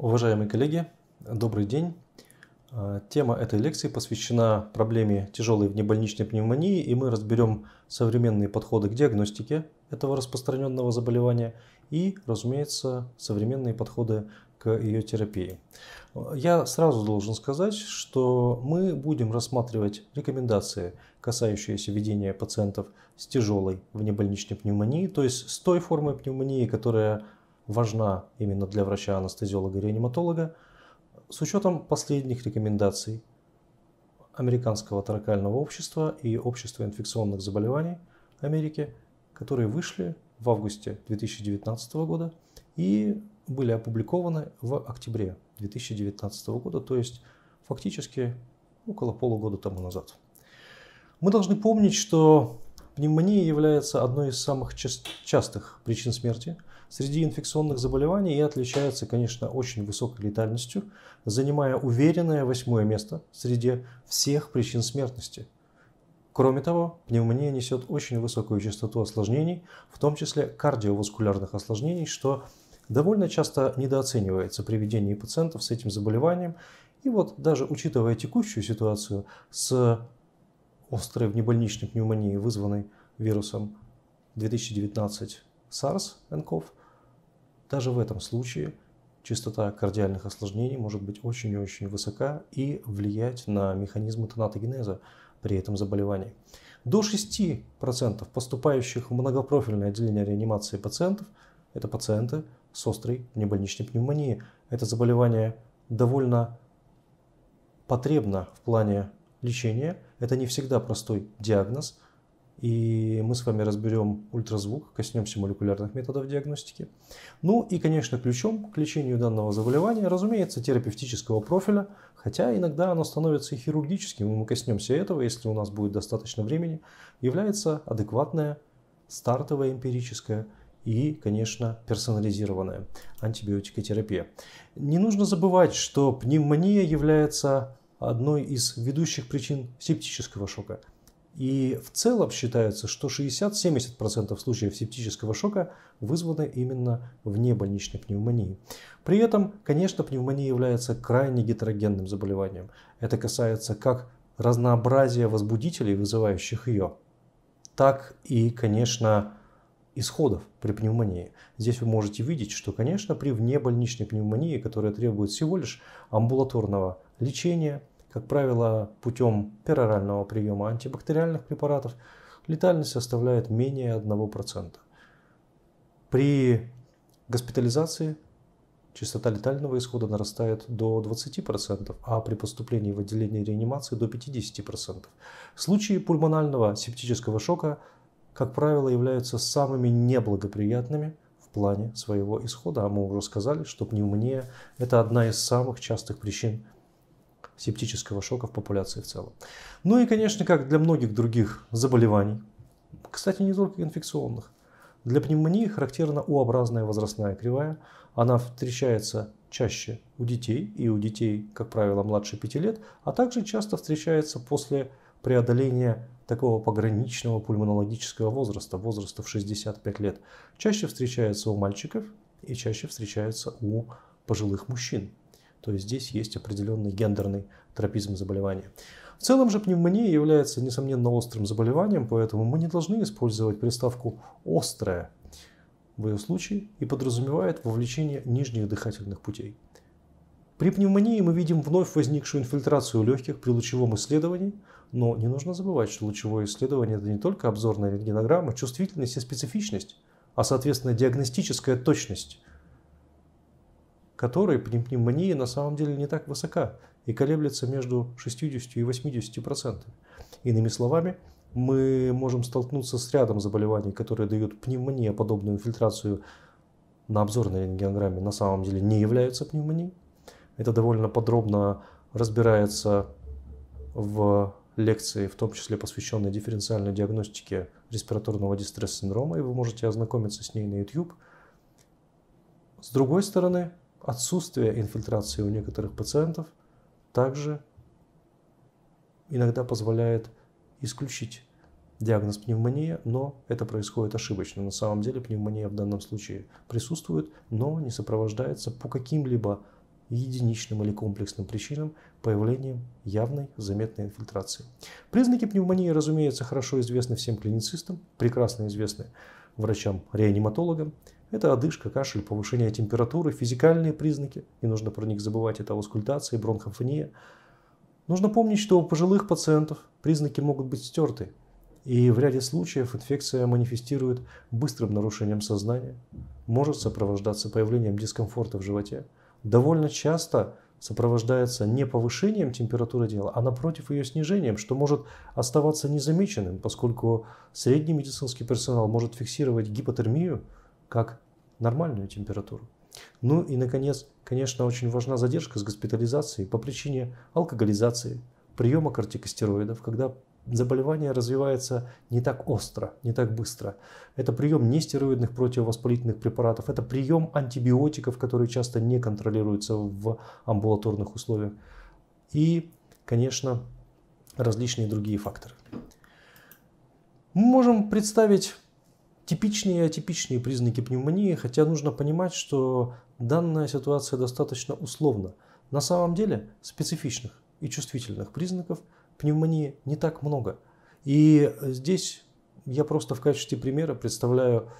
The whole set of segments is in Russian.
Уважаемые коллеги, добрый день. Э, тема этой лекции посвящена проблеме тяжелой внебольничной пневмонии, и мы разберем современные подходы к диагностике этого распространенного заболевания и, разумеется, современные подходы к ее терапии. Э, я сразу должен сказать, что мы будем рассматривать рекомендации, касающиеся ведения пациентов с тяжелой внебольничной пневмонией, то есть с той формой пневмонии, которая важна именно для врача-анестезиолога и реаниматолога с учетом последних рекомендаций Американского таракального общества и Общества инфекционных заболеваний Америки, которые вышли в августе 2019 года и были опубликованы в октябре 2019 года, то есть фактически около полугода тому назад. Мы должны помнить, что пневмония является одной из самых частых причин смерти – среди инфекционных заболеваний и отличается, конечно, очень высокой летальностью, занимая уверенное восьмое место среди всех причин смертности. Кроме того, пневмония несет очень высокую частоту осложнений, в том числе кардиоваскулярных осложнений, что довольно часто недооценивается при ведении пациентов с этим заболеванием. И вот даже учитывая текущую ситуацию с острой внебольничной пневмонией, вызванной вирусом 2019 SARS-NCoV, даже в этом случае частота кардиальных осложнений может быть очень и очень высока и влиять на механизмы тонатогенеза при этом заболевании. До 6% поступающих в многопрофильное отделение реанимации пациентов – это пациенты с острой внебольничной пневмонией. Это заболевание довольно потребно в плане лечения. Это не всегда простой диагноз – и мы с вами разберем ультразвук, коснемся молекулярных методов диагностики. Ну и, конечно, ключом к лечению данного заболевания, разумеется, терапевтического профиля, хотя иногда оно становится и хирургическим, и мы коснемся этого, если у нас будет достаточно времени, является адекватная стартовая эмпирическая и, конечно, персонализированная антибиотикотерапия. Не нужно забывать, что пневмония является одной из ведущих причин септического шока – и в целом считается, что 60-70% случаев септического шока вызваны именно внебольничной пневмонией. При этом, конечно, пневмония является крайне гетерогенным заболеванием. Это касается как разнообразия возбудителей, вызывающих ее, так и, конечно, исходов при пневмонии. Здесь вы можете видеть, что, конечно, при внебольничной пневмонии, которая требует всего лишь амбулаторного лечения – как правило, путем перорального приема антибактериальных препаратов, летальность составляет менее 1%. При госпитализации частота летального исхода нарастает до 20%, а при поступлении в отделение реанимации до 50%. В случае пульмонального септического шока, как правило, являются самыми неблагоприятными в плане своего исхода. А мы уже сказали, что пневмония – это одна из самых частых причин септического шока в популяции в целом. Ну и, конечно, как для многих других заболеваний, кстати, не только инфекционных, для пневмонии характерна У-образная возрастная кривая. Она встречается чаще у детей и у детей, как правило, младше 5 лет, а также часто встречается после преодоления такого пограничного пульмонологического возраста, возраста в 65 лет. Чаще встречается у мальчиков и чаще встречается у пожилых мужчин. То есть здесь есть определенный гендерный тропизм заболевания. В целом же пневмония является, несомненно, острым заболеванием, поэтому мы не должны использовать приставку «острая» в ее случае и подразумевает вовлечение нижних дыхательных путей. При пневмонии мы видим вновь возникшую инфильтрацию легких при лучевом исследовании, но не нужно забывать, что лучевое исследование – это не только обзорная рентгенограмма, чувствительность и специфичность, а соответственно диагностическая точность которая при пневмонии на самом деле не так высока и колеблется между 60 и 80 процентами. Иными словами, мы можем столкнуться с рядом заболеваний, которые дают пневмонию, подобную инфильтрацию на обзорной рентгенограмме на самом деле не являются пневмонией. Это довольно подробно разбирается в лекции, в том числе посвященной дифференциальной диагностике респираторного дистресс-синдрома, и вы можете ознакомиться с ней на YouTube. С другой стороны, отсутствие инфильтрации у некоторых пациентов также иногда позволяет исключить диагноз пневмония, но это происходит ошибочно. На самом деле пневмония в данном случае присутствует, но не сопровождается по каким-либо единичным или комплексным причинам появлением явной заметной инфильтрации. Признаки пневмонии, разумеется, хорошо известны всем клиницистам, прекрасно известны врачам-реаниматологам, это одышка, кашель, повышение температуры, физикальные признаки, не нужно про них забывать, это аускультация, бронхофония. Нужно помнить, что у пожилых пациентов признаки могут быть стерты, и в ряде случаев инфекция манифестирует быстрым нарушением сознания, может сопровождаться появлением дискомфорта в животе. Довольно часто сопровождается не повышением температуры тела, а напротив ее снижением, что может оставаться незамеченным, поскольку средний медицинский персонал может фиксировать гипотермию – как нормальную температуру. Ну и, наконец, конечно, очень важна задержка с госпитализацией по причине алкоголизации, приема кортикостероидов, когда заболевание развивается не так остро, не так быстро. Это прием нестероидных противовоспалительных препаратов, это прием антибиотиков, которые часто не контролируются в амбулаторных условиях. И, конечно, различные другие факторы. Мы можем представить Типичные и атипичные признаки пневмонии, хотя нужно понимать, что данная ситуация достаточно условна. На самом деле специфичных и чувствительных признаков пневмонии не так много. И здесь я просто в качестве примера представляю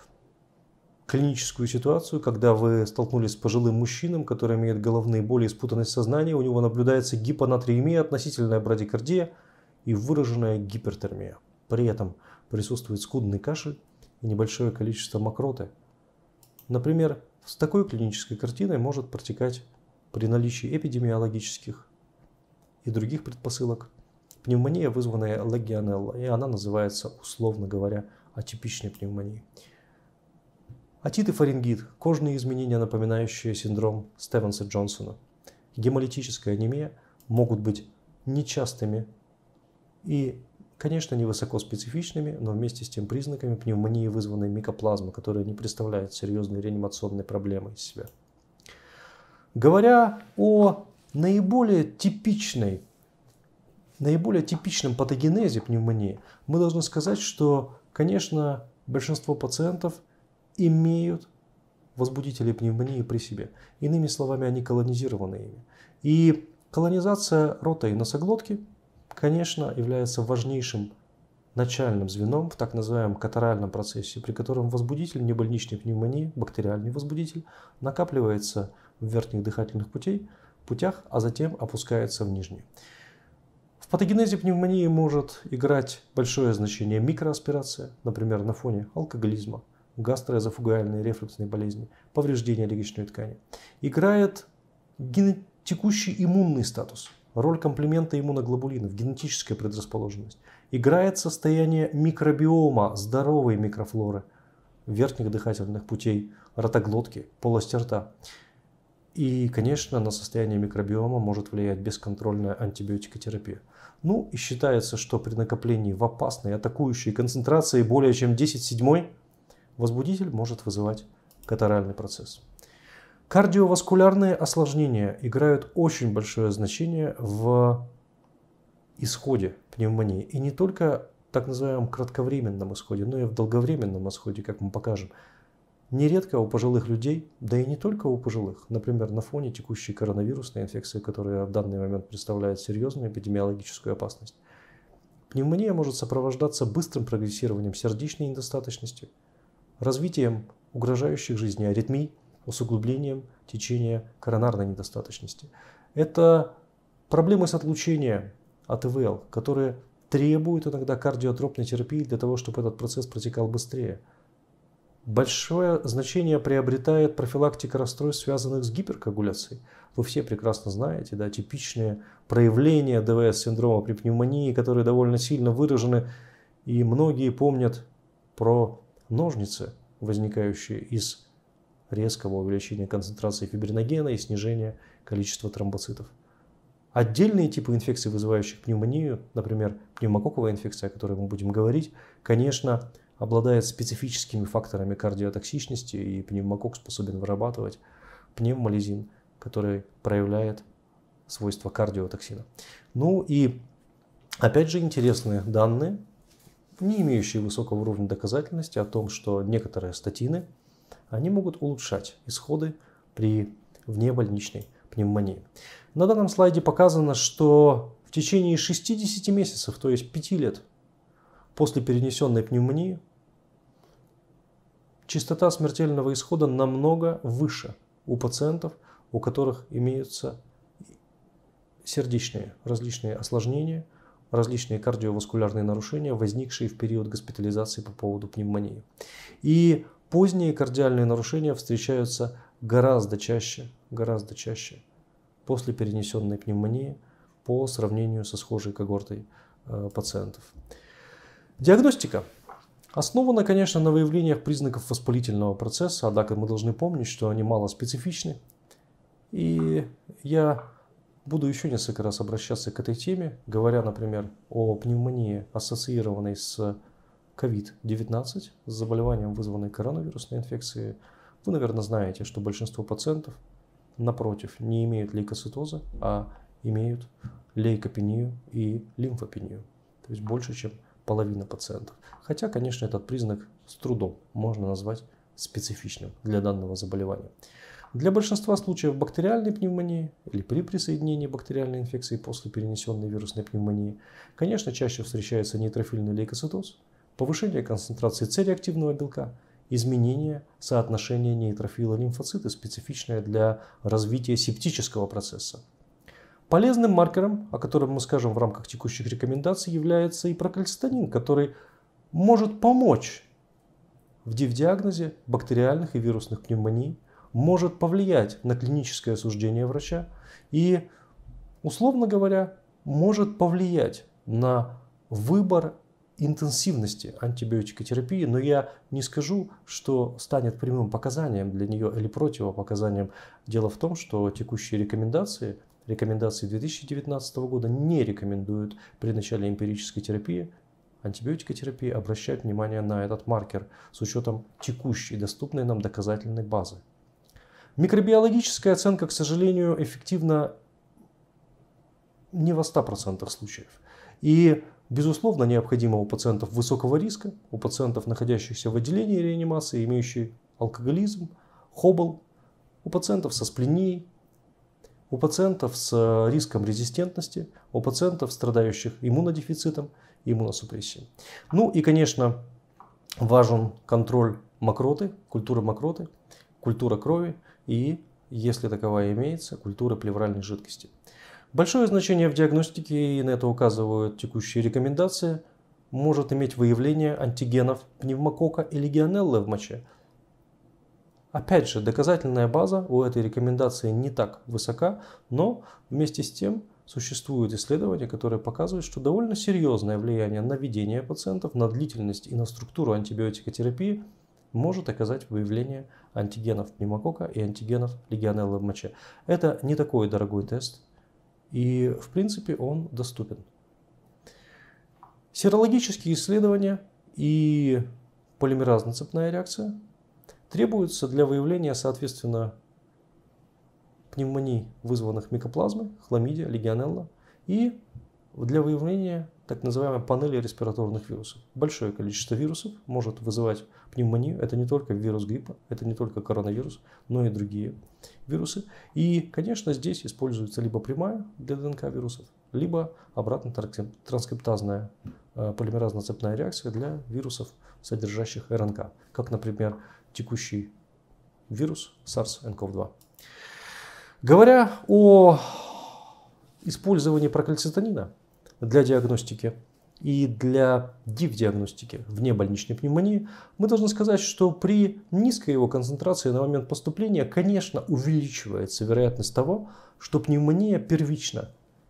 клиническую ситуацию, когда вы столкнулись с пожилым мужчином, который имеет головные боли и спутанность сознания, у него наблюдается гипонатриемия, относительная брадикардия и выраженная гипертермия. При этом присутствует скудный кашель, и небольшое количество мокроты. Например, с такой клинической картиной может протекать при наличии эпидемиологических и других предпосылок пневмония, вызванная легионеллой, и она называется, условно говоря, атипичной пневмонией. Атит и фарингит – кожные изменения, напоминающие синдром Стевенса-Джонсона. Гемолитическая анемия могут быть нечастыми и конечно, не высокоспецифичными, но вместе с тем признаками пневмонии, вызванной микоплазмой, которая не представляет серьезной реанимационной проблемы из себя. Говоря о наиболее типичной наиболее типичном патогенезе пневмонии, мы должны сказать, что, конечно, большинство пациентов имеют возбудители пневмонии при себе. Иными словами, они колонизированы ими. И колонизация рота и носоглотки – конечно, является важнейшим начальным звеном в так называемом катаральном процессе, при котором возбудитель небольничной пневмонии, бактериальный возбудитель, накапливается в верхних дыхательных путей, путях, а затем опускается в нижние. В патогенезе пневмонии может играть большое значение микроаспирация, например, на фоне алкоголизма, гастроэзофугальной рефлюксной болезни, повреждения легочной ткани. Играет ген... иммунный статус – Роль комплимента иммуноглобулинов, генетическая предрасположенность. Играет состояние микробиома, здоровой микрофлоры, верхних дыхательных путей, ротоглотки, полости рта. И, конечно, на состояние микробиома может влиять бесконтрольная антибиотикотерапия. Ну и считается, что при накоплении в опасной атакующей концентрации более чем 10 седьмой возбудитель может вызывать катаральный процесс. Кардиоваскулярные осложнения играют очень большое значение в исходе пневмонии. И не только так называемом кратковременном исходе, но и в долговременном исходе, как мы покажем. Нередко у пожилых людей, да и не только у пожилых, например, на фоне текущей коронавирусной инфекции, которая в данный момент представляет серьезную эпидемиологическую опасность, пневмония может сопровождаться быстрым прогрессированием сердечной недостаточности, развитием угрожающих жизни аритмий, усугублением течения коронарной недостаточности. Это проблемы с отлучением от ИВЛ, которые требуют иногда кардиотропной терапии для того, чтобы этот процесс протекал быстрее. Большое значение приобретает профилактика расстройств, связанных с гиперкоагуляцией. Вы все прекрасно знаете, да, типичные проявления ДВС-синдрома при пневмонии, которые довольно сильно выражены, и многие помнят про ножницы, возникающие из резкого увеличения концентрации фибриногена и снижения количества тромбоцитов. Отдельные типы инфекций, вызывающих пневмонию, например, пневмококковая инфекция, о которой мы будем говорить, конечно, обладает специфическими факторами кардиотоксичности, и пневмокок способен вырабатывать пневмолизин, который проявляет свойства кардиотоксина. Ну и опять же интересные данные, не имеющие высокого уровня доказательности о том, что некоторые статины они могут улучшать исходы при внебольничной пневмонии. На данном слайде показано, что в течение 60 месяцев, то есть 5 лет после перенесенной пневмонии, частота смертельного исхода намного выше у пациентов, у которых имеются сердечные различные осложнения, различные кардиоваскулярные нарушения, возникшие в период госпитализации по поводу пневмонии. И Поздние кардиальные нарушения встречаются гораздо чаще, гораздо чаще после перенесенной пневмонии по сравнению со схожей когортой э, пациентов. Диагностика основана, конечно, на выявлениях признаков воспалительного процесса, однако мы должны помнить, что они мало специфичны. И я буду еще несколько раз обращаться к этой теме, говоря, например, о пневмонии, ассоциированной с COVID-19 с заболеванием, вызванной коронавирусной инфекцией, вы, наверное, знаете, что большинство пациентов, напротив, не имеют лейкоцитоза, а имеют лейкопению и лимфопению, то есть больше, чем половина пациентов. Хотя, конечно, этот признак с трудом можно назвать специфичным для данного заболевания. Для большинства случаев бактериальной пневмонии или при присоединении бактериальной инфекции после перенесенной вирусной пневмонии, конечно, чаще встречается нейтрофильный лейкоцитоз, повышение концентрации С-реактивного белка, изменение соотношения нейтрофила лимфоциты, специфичное для развития септического процесса. Полезным маркером, о котором мы скажем в рамках текущих рекомендаций, является и прокальцитонин, который может помочь в диагнозе бактериальных и вирусных пневмоний, может повлиять на клиническое осуждение врача и, условно говоря, может повлиять на выбор интенсивности антибиотикотерапии, но я не скажу, что станет прямым показанием для нее или противопоказанием. Дело в том, что текущие рекомендации, рекомендации 2019 года не рекомендуют при начале эмпирической терапии антибиотикотерапии обращать внимание на этот маркер с учетом текущей доступной нам доказательной базы. Микробиологическая оценка, к сожалению, эффективна не во 100% случаев. И Безусловно, необходимо у пациентов высокого риска, у пациентов, находящихся в отделении реанимации, имеющих алкоголизм, хобл, у пациентов со спленией, у пациентов с э, риском резистентности, у пациентов, страдающих иммунодефицитом и иммуносупрессией. Ну и, конечно, важен контроль мокроты, культуры мокроты, культура крови и, если таковая имеется, культура плевральной жидкости. Большое значение в диагностике, и на это указывают текущие рекомендации, может иметь выявление антигенов пневмокока и легионеллы в моче. Опять же, доказательная база у этой рекомендации не так высока, но вместе с тем существуют исследования, которые показывают, что довольно серьезное влияние на ведение пациентов, на длительность и на структуру антибиотикотерапии может оказать выявление антигенов пневмокока и антигенов легионеллы в моче. Это не такой дорогой тест, и, в принципе, он доступен. Серологические исследования и полимеразно-цепная реакция требуются для выявления, соответственно, пневмоний, вызванных микоплазмой, хламидия, легионелла, и для выявления так называемая панели респираторных вирусов. Большое количество вирусов может вызывать пневмонию. Это не только вирус гриппа, это не только коронавирус, но и другие вирусы. И, конечно, здесь используется либо прямая для ДНК вирусов, либо обратно транскриптазная э, полимеразно-цепная реакция для вирусов, содержащих РНК, как, например, текущий вирус SARS-CoV-2. Говоря о использовании прокальцитонина, для диагностики и для ДИВ-диагностики вне больничной пневмонии, мы должны сказать, что при низкой его концентрации на момент поступления, конечно, увеличивается вероятность того, что пневмония первично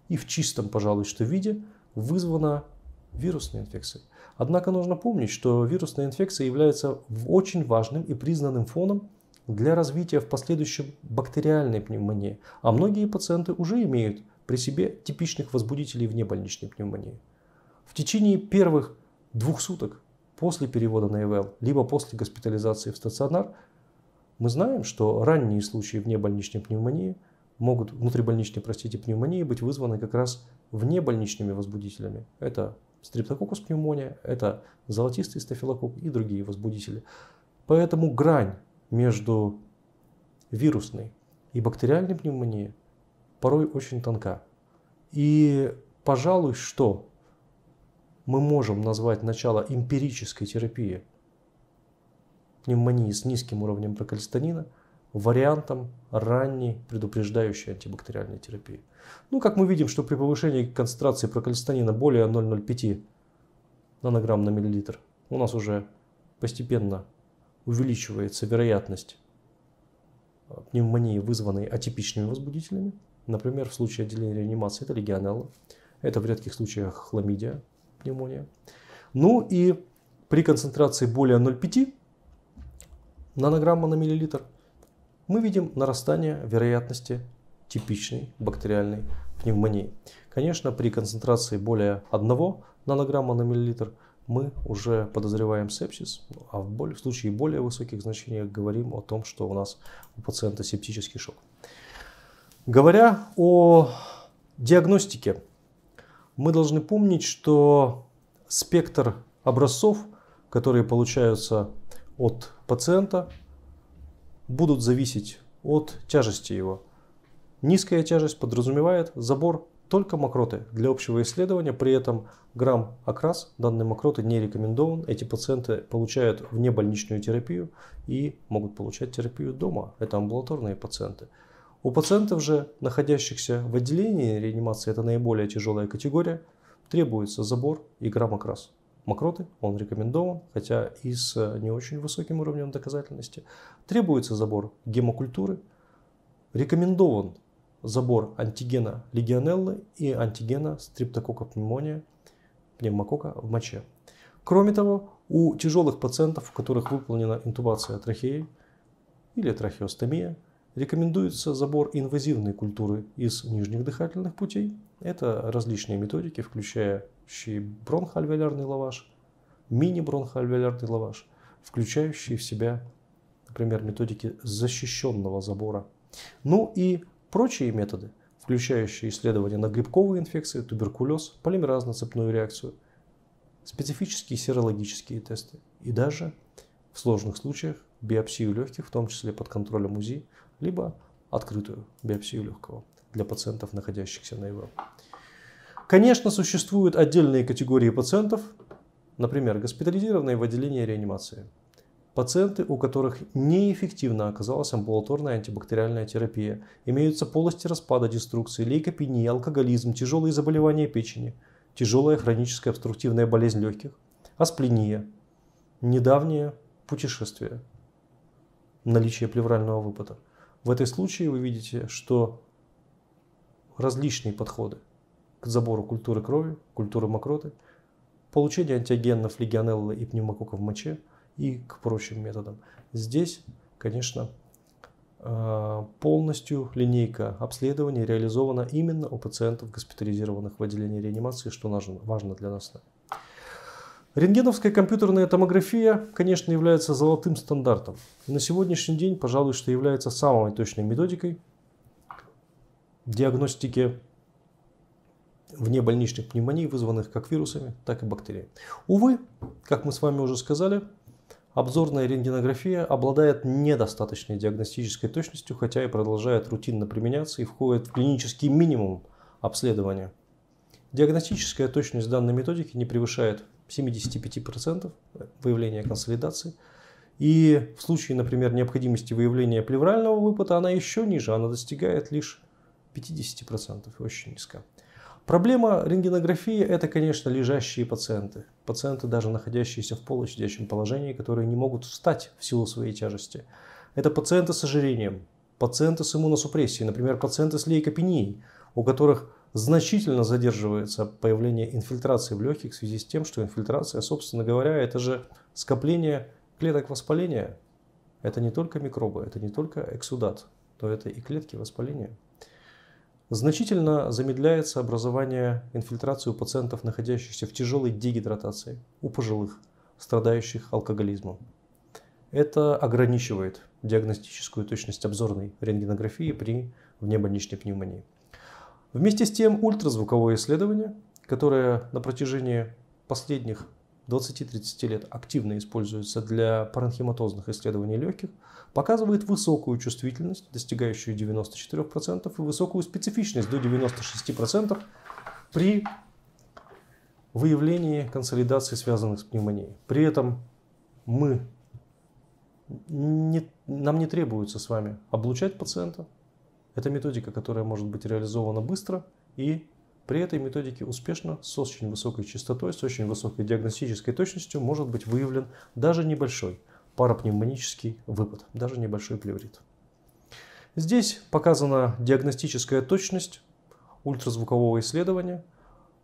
и в чистом, пожалуй, что виде вызвана вирусной инфекцией. Однако нужно помнить, что вирусная инфекция является очень важным и признанным фоном для развития в последующем бактериальной пневмонии, а многие пациенты уже имеют при себе типичных возбудителей внебольничной пневмонии. В течение первых двух суток после перевода на ИВЛ, либо после госпитализации в стационар, мы знаем, что ранние случаи внебольничной пневмонии могут, внутрибольничной, простите, пневмонии быть вызваны как раз внебольничными возбудителями. Это стрептококус пневмония, это золотистый стафилококк и другие возбудители. Поэтому грань между вирусной и бактериальной пневмонией порой очень тонка. И, пожалуй, что мы можем назвать начало эмпирической терапии пневмонии с низким уровнем прокальстанина вариантом ранней предупреждающей антибактериальной терапии. Ну, как мы видим, что при повышении концентрации прокальстанина более 0,05 нанограмм на миллилитр у нас уже постепенно увеличивается вероятность э, пневмонии, вызванной атипичными возбудителями – Например, в случае отделения реанимации это легионелла, это в редких случаях хламидия, пневмония. Ну и при концентрации более 0,5 нанограмма на миллилитр мы видим нарастание вероятности типичной бактериальной пневмонии. Конечно, при концентрации более 1 нанограмма на миллилитр мы уже подозреваем сепсис, а в, более, в случае более высоких значений говорим о том, что у нас у пациента септический шок. Говоря о диагностике, мы должны помнить, что спектр образцов, которые получаются от пациента, будут зависеть от тяжести его. Низкая тяжесть подразумевает забор только мокроты для общего исследования, при этом грамм окрас данной мокроты не рекомендован. Эти пациенты получают вне больничную терапию и могут получать терапию дома. Это амбулаторные пациенты. У пациентов же, находящихся в отделении реанимации, это наиболее тяжелая категория, требуется забор и граммокрас. Мокроты, он рекомендован, хотя и с э, не очень высоким уровнем доказательности. Требуется забор гемокультуры, рекомендован забор антигена легионеллы и антигена стриптокока пневмония, пневмокока в моче. Кроме того, у тяжелых пациентов, у которых выполнена интубация трахеи или трахеостомия, Рекомендуется забор инвазивной культуры из нижних дыхательных путей. Это различные методики, включающие бронхоальвеолярный лаваш, мини-бронхоальвеолярный лаваш, включающие в себя, например, методики защищенного забора. Ну и прочие методы, включающие исследования на грибковые инфекции, туберкулез, полимеразно-цепную реакцию, специфические серологические тесты и даже в сложных случаях биопсию легких, в том числе под контролем УЗИ, либо открытую биопсию легкого для пациентов, находящихся на ИВЛ. Конечно, существуют отдельные категории пациентов, например, госпитализированные в отделении реанимации, пациенты, у которых неэффективно оказалась амбулаторная антибактериальная терапия, имеются полости распада, деструкции, лейкопения, алкоголизм, тяжелые заболевания печени, тяжелая хроническая обструктивная болезнь легких, аспления, недавнее путешествие, наличие плеврального выпада. В этой случае вы видите, что различные подходы к забору культуры крови, культуры мокроты, получение антигенов легионеллы и пневмококка в моче и к прочим методам. Здесь, конечно, э, полностью линейка обследований реализована именно у пациентов, госпитализированных в отделении реанимации, что важно для нас. Рентгеновская компьютерная томография, конечно, является золотым стандартом. И на сегодняшний день, пожалуй, что является самой точной методикой диагностики внебольничных пневмоний, вызванных как вирусами, так и бактериями. Увы, как мы с вами уже сказали, обзорная рентгенография обладает недостаточной диагностической точностью, хотя и продолжает рутинно применяться и входит в клинический минимум обследования. Диагностическая точность данной методики не превышает 75% выявления консолидации. И в случае, например, необходимости выявления плеврального выпада, она еще ниже, она достигает лишь 50%, очень низко. Проблема рентгенографии – это, конечно, лежащие пациенты. Пациенты, даже находящиеся в полусидячем положении, которые не могут встать в силу своей тяжести. Это пациенты с ожирением, пациенты с иммуносупрессией, например, пациенты с лейкопенией, у которых значительно задерживается появление инфильтрации в легких в связи с тем, что инфильтрация, собственно говоря, это же скопление клеток воспаления. Это не только микробы, это не только эксудат, но это и клетки воспаления. Значительно замедляется образование инфильтрации у пациентов, находящихся в тяжелой дегидратации, у пожилых, страдающих алкоголизмом. Это ограничивает диагностическую точность обзорной рентгенографии при внебольничной пневмонии. Вместе с тем ультразвуковое исследование, которое на протяжении последних 20-30 лет активно используется для паранхематозных исследований легких, показывает высокую чувствительность, достигающую 94%, и высокую специфичность до 96% при выявлении консолидаций, связанных с пневмонией. При этом мы не, нам не требуется с вами облучать пациента, это методика, которая может быть реализована быстро и при этой методике успешно, с очень высокой частотой, с очень высокой диагностической точностью может быть выявлен даже небольшой парапневмонический выпад, даже небольшой плеврит. Здесь показана диагностическая точность ультразвукового исследования.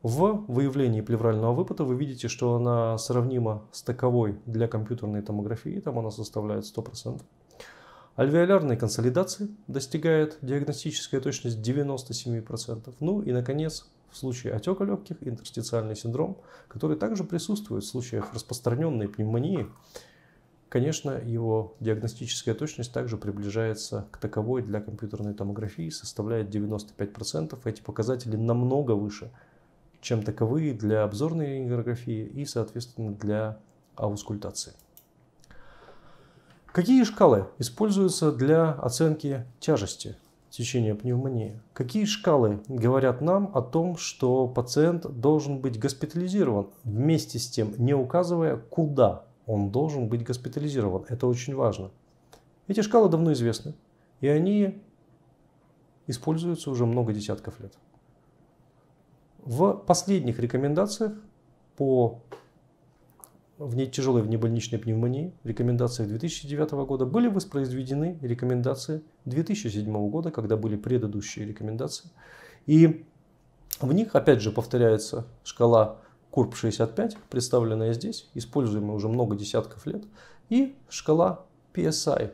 В выявлении плеврального выпада вы видите, что она сравнима с таковой для компьютерной томографии, там она составляет 100%. Альвеолярной консолидации достигает диагностическая точность 97%. Ну и, наконец, в случае отека легких интерстициальный синдром, который также присутствует в случаях распространенной пневмонии, конечно, его диагностическая точность также приближается к таковой для компьютерной томографии, составляет 95%. Эти показатели намного выше, чем таковые для обзорной рентгенографии и, соответственно, для аускультации. Какие шкалы используются для оценки тяжести течения пневмонии? Какие шкалы говорят нам о том, что пациент должен быть госпитализирован, вместе с тем не указывая, куда он должен быть госпитализирован? Это очень важно. Эти шкалы давно известны, и они используются уже много десятков лет. В последних рекомендациях по в ней тяжелой внебольничной пневмонии, рекомендации 2009 года, были воспроизведены рекомендации 2007 года, когда были предыдущие рекомендации. И в них, опять же, повторяется шкала КУРП-65, представленная здесь, используемая уже много десятков лет, и шкала PSI,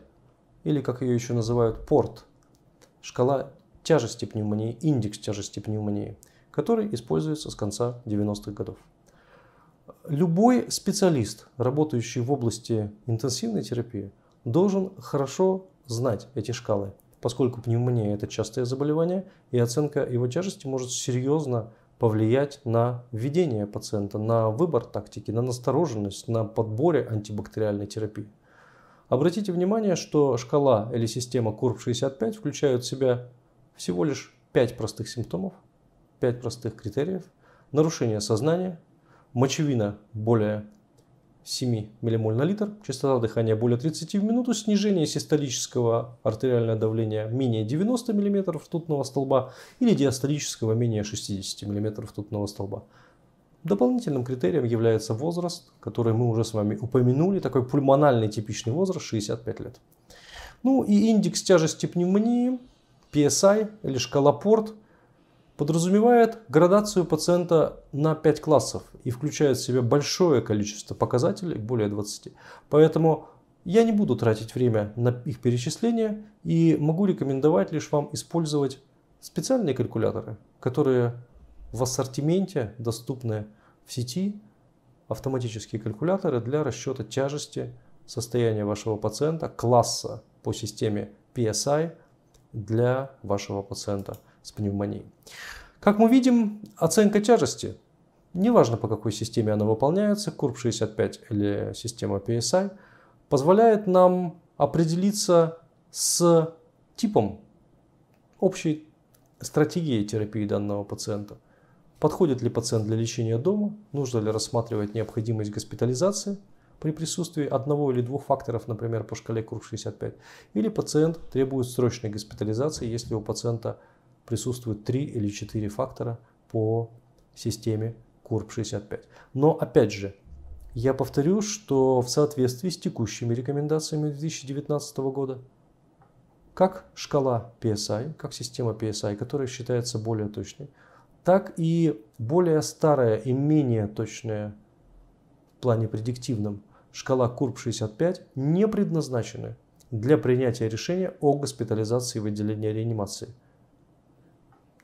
или как ее еще называют, порт, шкала тяжести пневмонии, индекс тяжести пневмонии, который используется с конца 90-х годов любой специалист, работающий в области интенсивной терапии, должен хорошо знать эти шкалы, поскольку пневмония – это частое заболевание, и оценка его тяжести может серьезно повлиять на введение пациента, на выбор тактики, на настороженность, на подборе антибактериальной терапии. Обратите внимание, что шкала или система CURB-65 включают в себя всего лишь 5 простых симптомов, 5 простых критериев, нарушение сознания – мочевина более 7 ммоль на литр, частота дыхания более 30 в минуту, снижение систолического артериального давления менее 90 мм ртутного столба или диастолического менее 60 мм ртутного столба. Дополнительным критерием является возраст, который мы уже с вами упомянули, такой пульмональный типичный возраст 65 лет. Ну и индекс тяжести пневмонии, PSI или шкала порт – подразумевает градацию пациента на 5 классов и включает в себя большое количество показателей, более 20. Поэтому я не буду тратить время на их перечисление и могу рекомендовать лишь вам использовать специальные калькуляторы, которые в ассортименте доступны в сети, автоматические калькуляторы для расчета тяжести состояния вашего пациента, класса по системе PSI для вашего пациента – с пневмонией. Как мы видим, оценка тяжести, неважно по какой системе она выполняется, CURP65 или система PSI, позволяет нам определиться с типом общей стратегии терапии данного пациента. Подходит ли пациент для лечения дома, нужно ли рассматривать необходимость госпитализации при присутствии одного или двух факторов, например, по шкале КУРК-65, или пациент требует срочной госпитализации, если у пациента присутствуют 3 или 4 фактора по системе CURP65. Но опять же, я повторю, что в соответствии с текущими рекомендациями 2019 года, как шкала PSI, как система PSI, которая считается более точной, так и более старая и менее точная в плане предиктивном шкала CURP-65 не предназначены для принятия решения о госпитализации в отделении реанимации –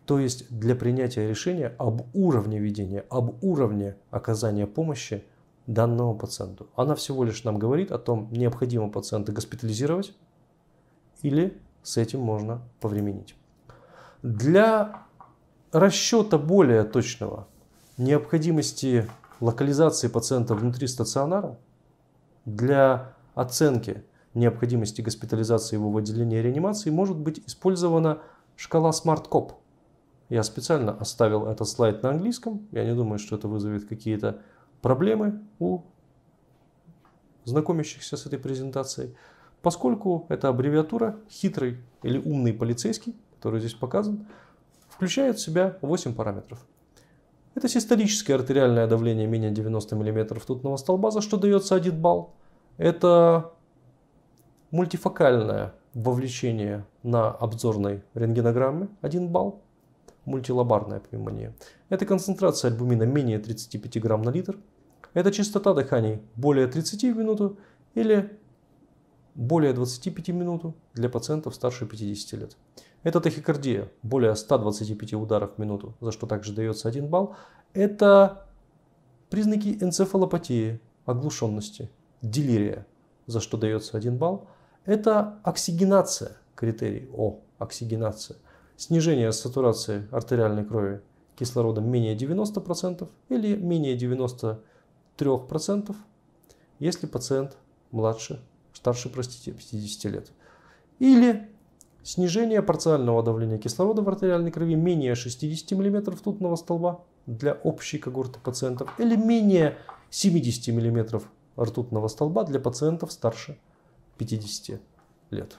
то есть для принятия решения об уровне ведения, об уровне оказания помощи данному пациенту. Она всего лишь нам говорит о том, необходимо пациента госпитализировать или с этим можно повременить. Для расчета более точного необходимости локализации пациента внутри стационара, для оценки необходимости госпитализации его в отделении реанимации может быть использована шкала SmartCop – я специально оставил этот слайд на английском. Я не думаю, что это вызовет какие-то проблемы у знакомящихся с этой презентацией, поскольку эта аббревиатура «хитрый» или «умный полицейский», который здесь показан, включает в себя 8 параметров. Это систолическое артериальное давление менее 90 мм ртутного столба, за что дается 1 балл. Это мультифокальное вовлечение на обзорной рентгенограмме 1 балл мультилобарная пневмония. Это концентрация альбумина менее 35 грамм на литр. Это частота дыханий более 30 в минуту или более 25 минут для пациентов старше 50 лет. Это тахикардия, более 125 ударов в минуту, за что также дается 1 балл. Это признаки энцефалопатии, оглушенности, делирия, за что дается 1 балл. Это оксигенация, критерий О, оксигенация снижение сатурации артериальной крови кислородом менее 90% или менее 93%, если пациент младше, старше, простите, 50 лет. Или снижение парциального давления кислорода в артериальной крови менее 60 мм тутного столба для общей когорты пациентов или менее 70 мм ртутного столба для пациентов старше 50 лет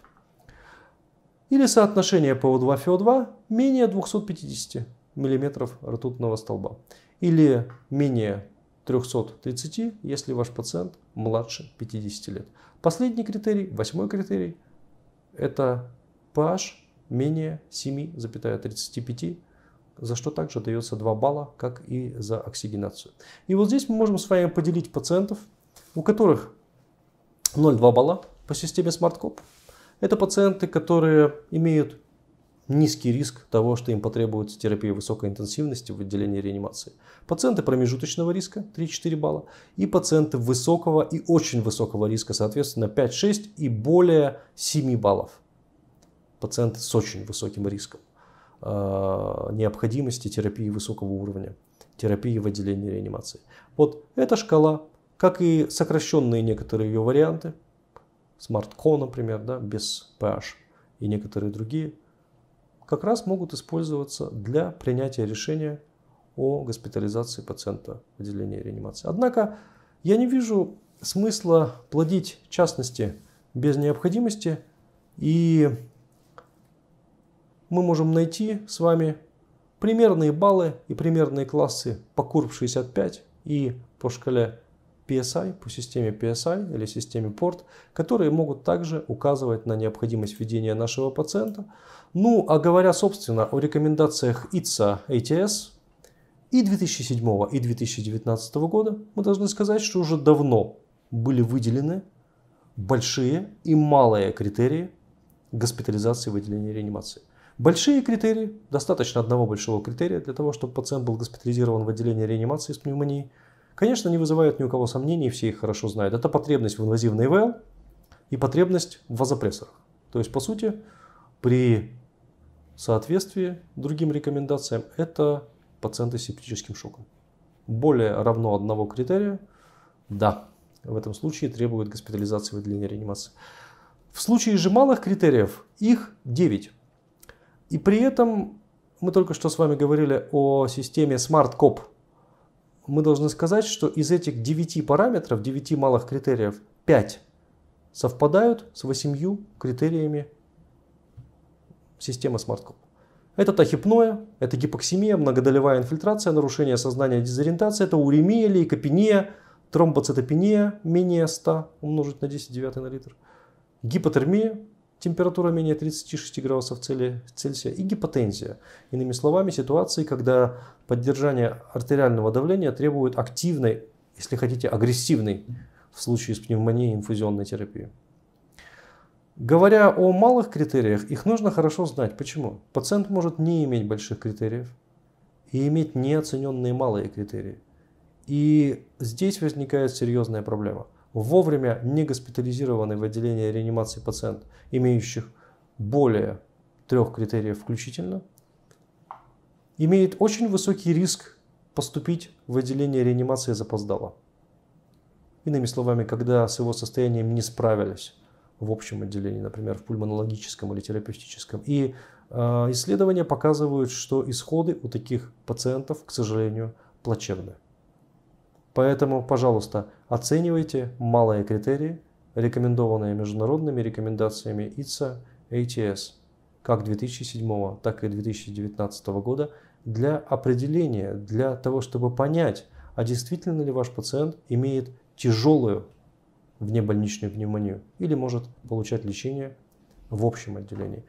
или соотношение ПО2-ФiO2 менее 250 мм ртутного столба или менее 330, если ваш пациент младше 50 лет. Последний критерий, восьмой критерий, это pH менее 7,35, за что также дается 2 балла, как и за оксигенацию. И вот здесь мы можем с вами поделить пациентов, у которых 0,2 балла по системе SmartCop, это пациенты, которые имеют низкий риск того, что им потребуется терапия высокой интенсивности в отделении реанимации. Пациенты промежуточного риска 3-4 балла и пациенты высокого и очень высокого риска, соответственно 5-6 и более 7 баллов. Пациенты с очень высоким риском э, необходимости терапии высокого уровня, терапии в отделении реанимации. Вот эта шкала, как и сокращенные некоторые ее варианты, SmartCo, например, да, без PH и некоторые другие, как раз могут использоваться для принятия решения о госпитализации пациента в отделении реанимации. Однако я не вижу смысла плодить частности без необходимости, и мы можем найти с вами примерные баллы и примерные классы по КУРБ 65 и по шкале PSI по системе PSI или системе порт, которые могут также указывать на необходимость введения нашего пациента. Ну, а говоря, собственно, о рекомендациях ИЦА ATS и 2007 и 2019 года, мы должны сказать, что уже давно были выделены большие и малые критерии госпитализации, выделения и реанимации. Большие критерии, достаточно одного большого критерия для того, чтобы пациент был госпитализирован в отделении реанимации с пневмонией – конечно, не вызывают ни у кого сомнений, все их хорошо знают. Это потребность в инвазивной ИВЛ и потребность в вазопрессорах. То есть, по сути, при соответствии другим рекомендациям, это пациенты с септическим шоком. Более равно одного критерия, да, в этом случае требует госпитализации в отделении реанимации. В случае же малых критериев их 9. И при этом мы только что с вами говорили о системе SmartCop, мы должны сказать, что из этих 9 параметров, 9 малых критериев, 5 совпадают с 8 критериями системы SmartCop. Это тахипноя, это гипоксимия, многодолевая инфильтрация, нарушение сознания, дезориентация, это уремия, лейкопения, тромбоцитопения менее 100 умножить на 10 девятый на литр, гипотермия, температура менее 36 градусов Цельсия и гипотензия. Иными словами, ситуации, когда поддержание артериального давления требует активной, если хотите, агрессивной в случае с пневмонией инфузионной терапии. Говоря о малых критериях, их нужно хорошо знать. Почему? Пациент может не иметь больших критериев и иметь неоцененные малые критерии. И здесь возникает серьезная проблема – вовремя не госпитализированный в отделении реанимации пациент, имеющих более трех критериев включительно, имеет очень высокий риск поступить в отделение реанимации запоздало. Иными словами, когда с его состоянием не справились в общем отделении, например, в пульмонологическом или терапевтическом. И э, исследования показывают, что исходы у таких пациентов, к сожалению, плачевны. Поэтому, пожалуйста, Оценивайте малые критерии, рекомендованные международными рекомендациями ИЦА ATS как 2007, так и 2019 года для определения, для того, чтобы понять, а действительно ли ваш пациент имеет тяжелую внебольничную пневмонию или может получать лечение в общем отделении.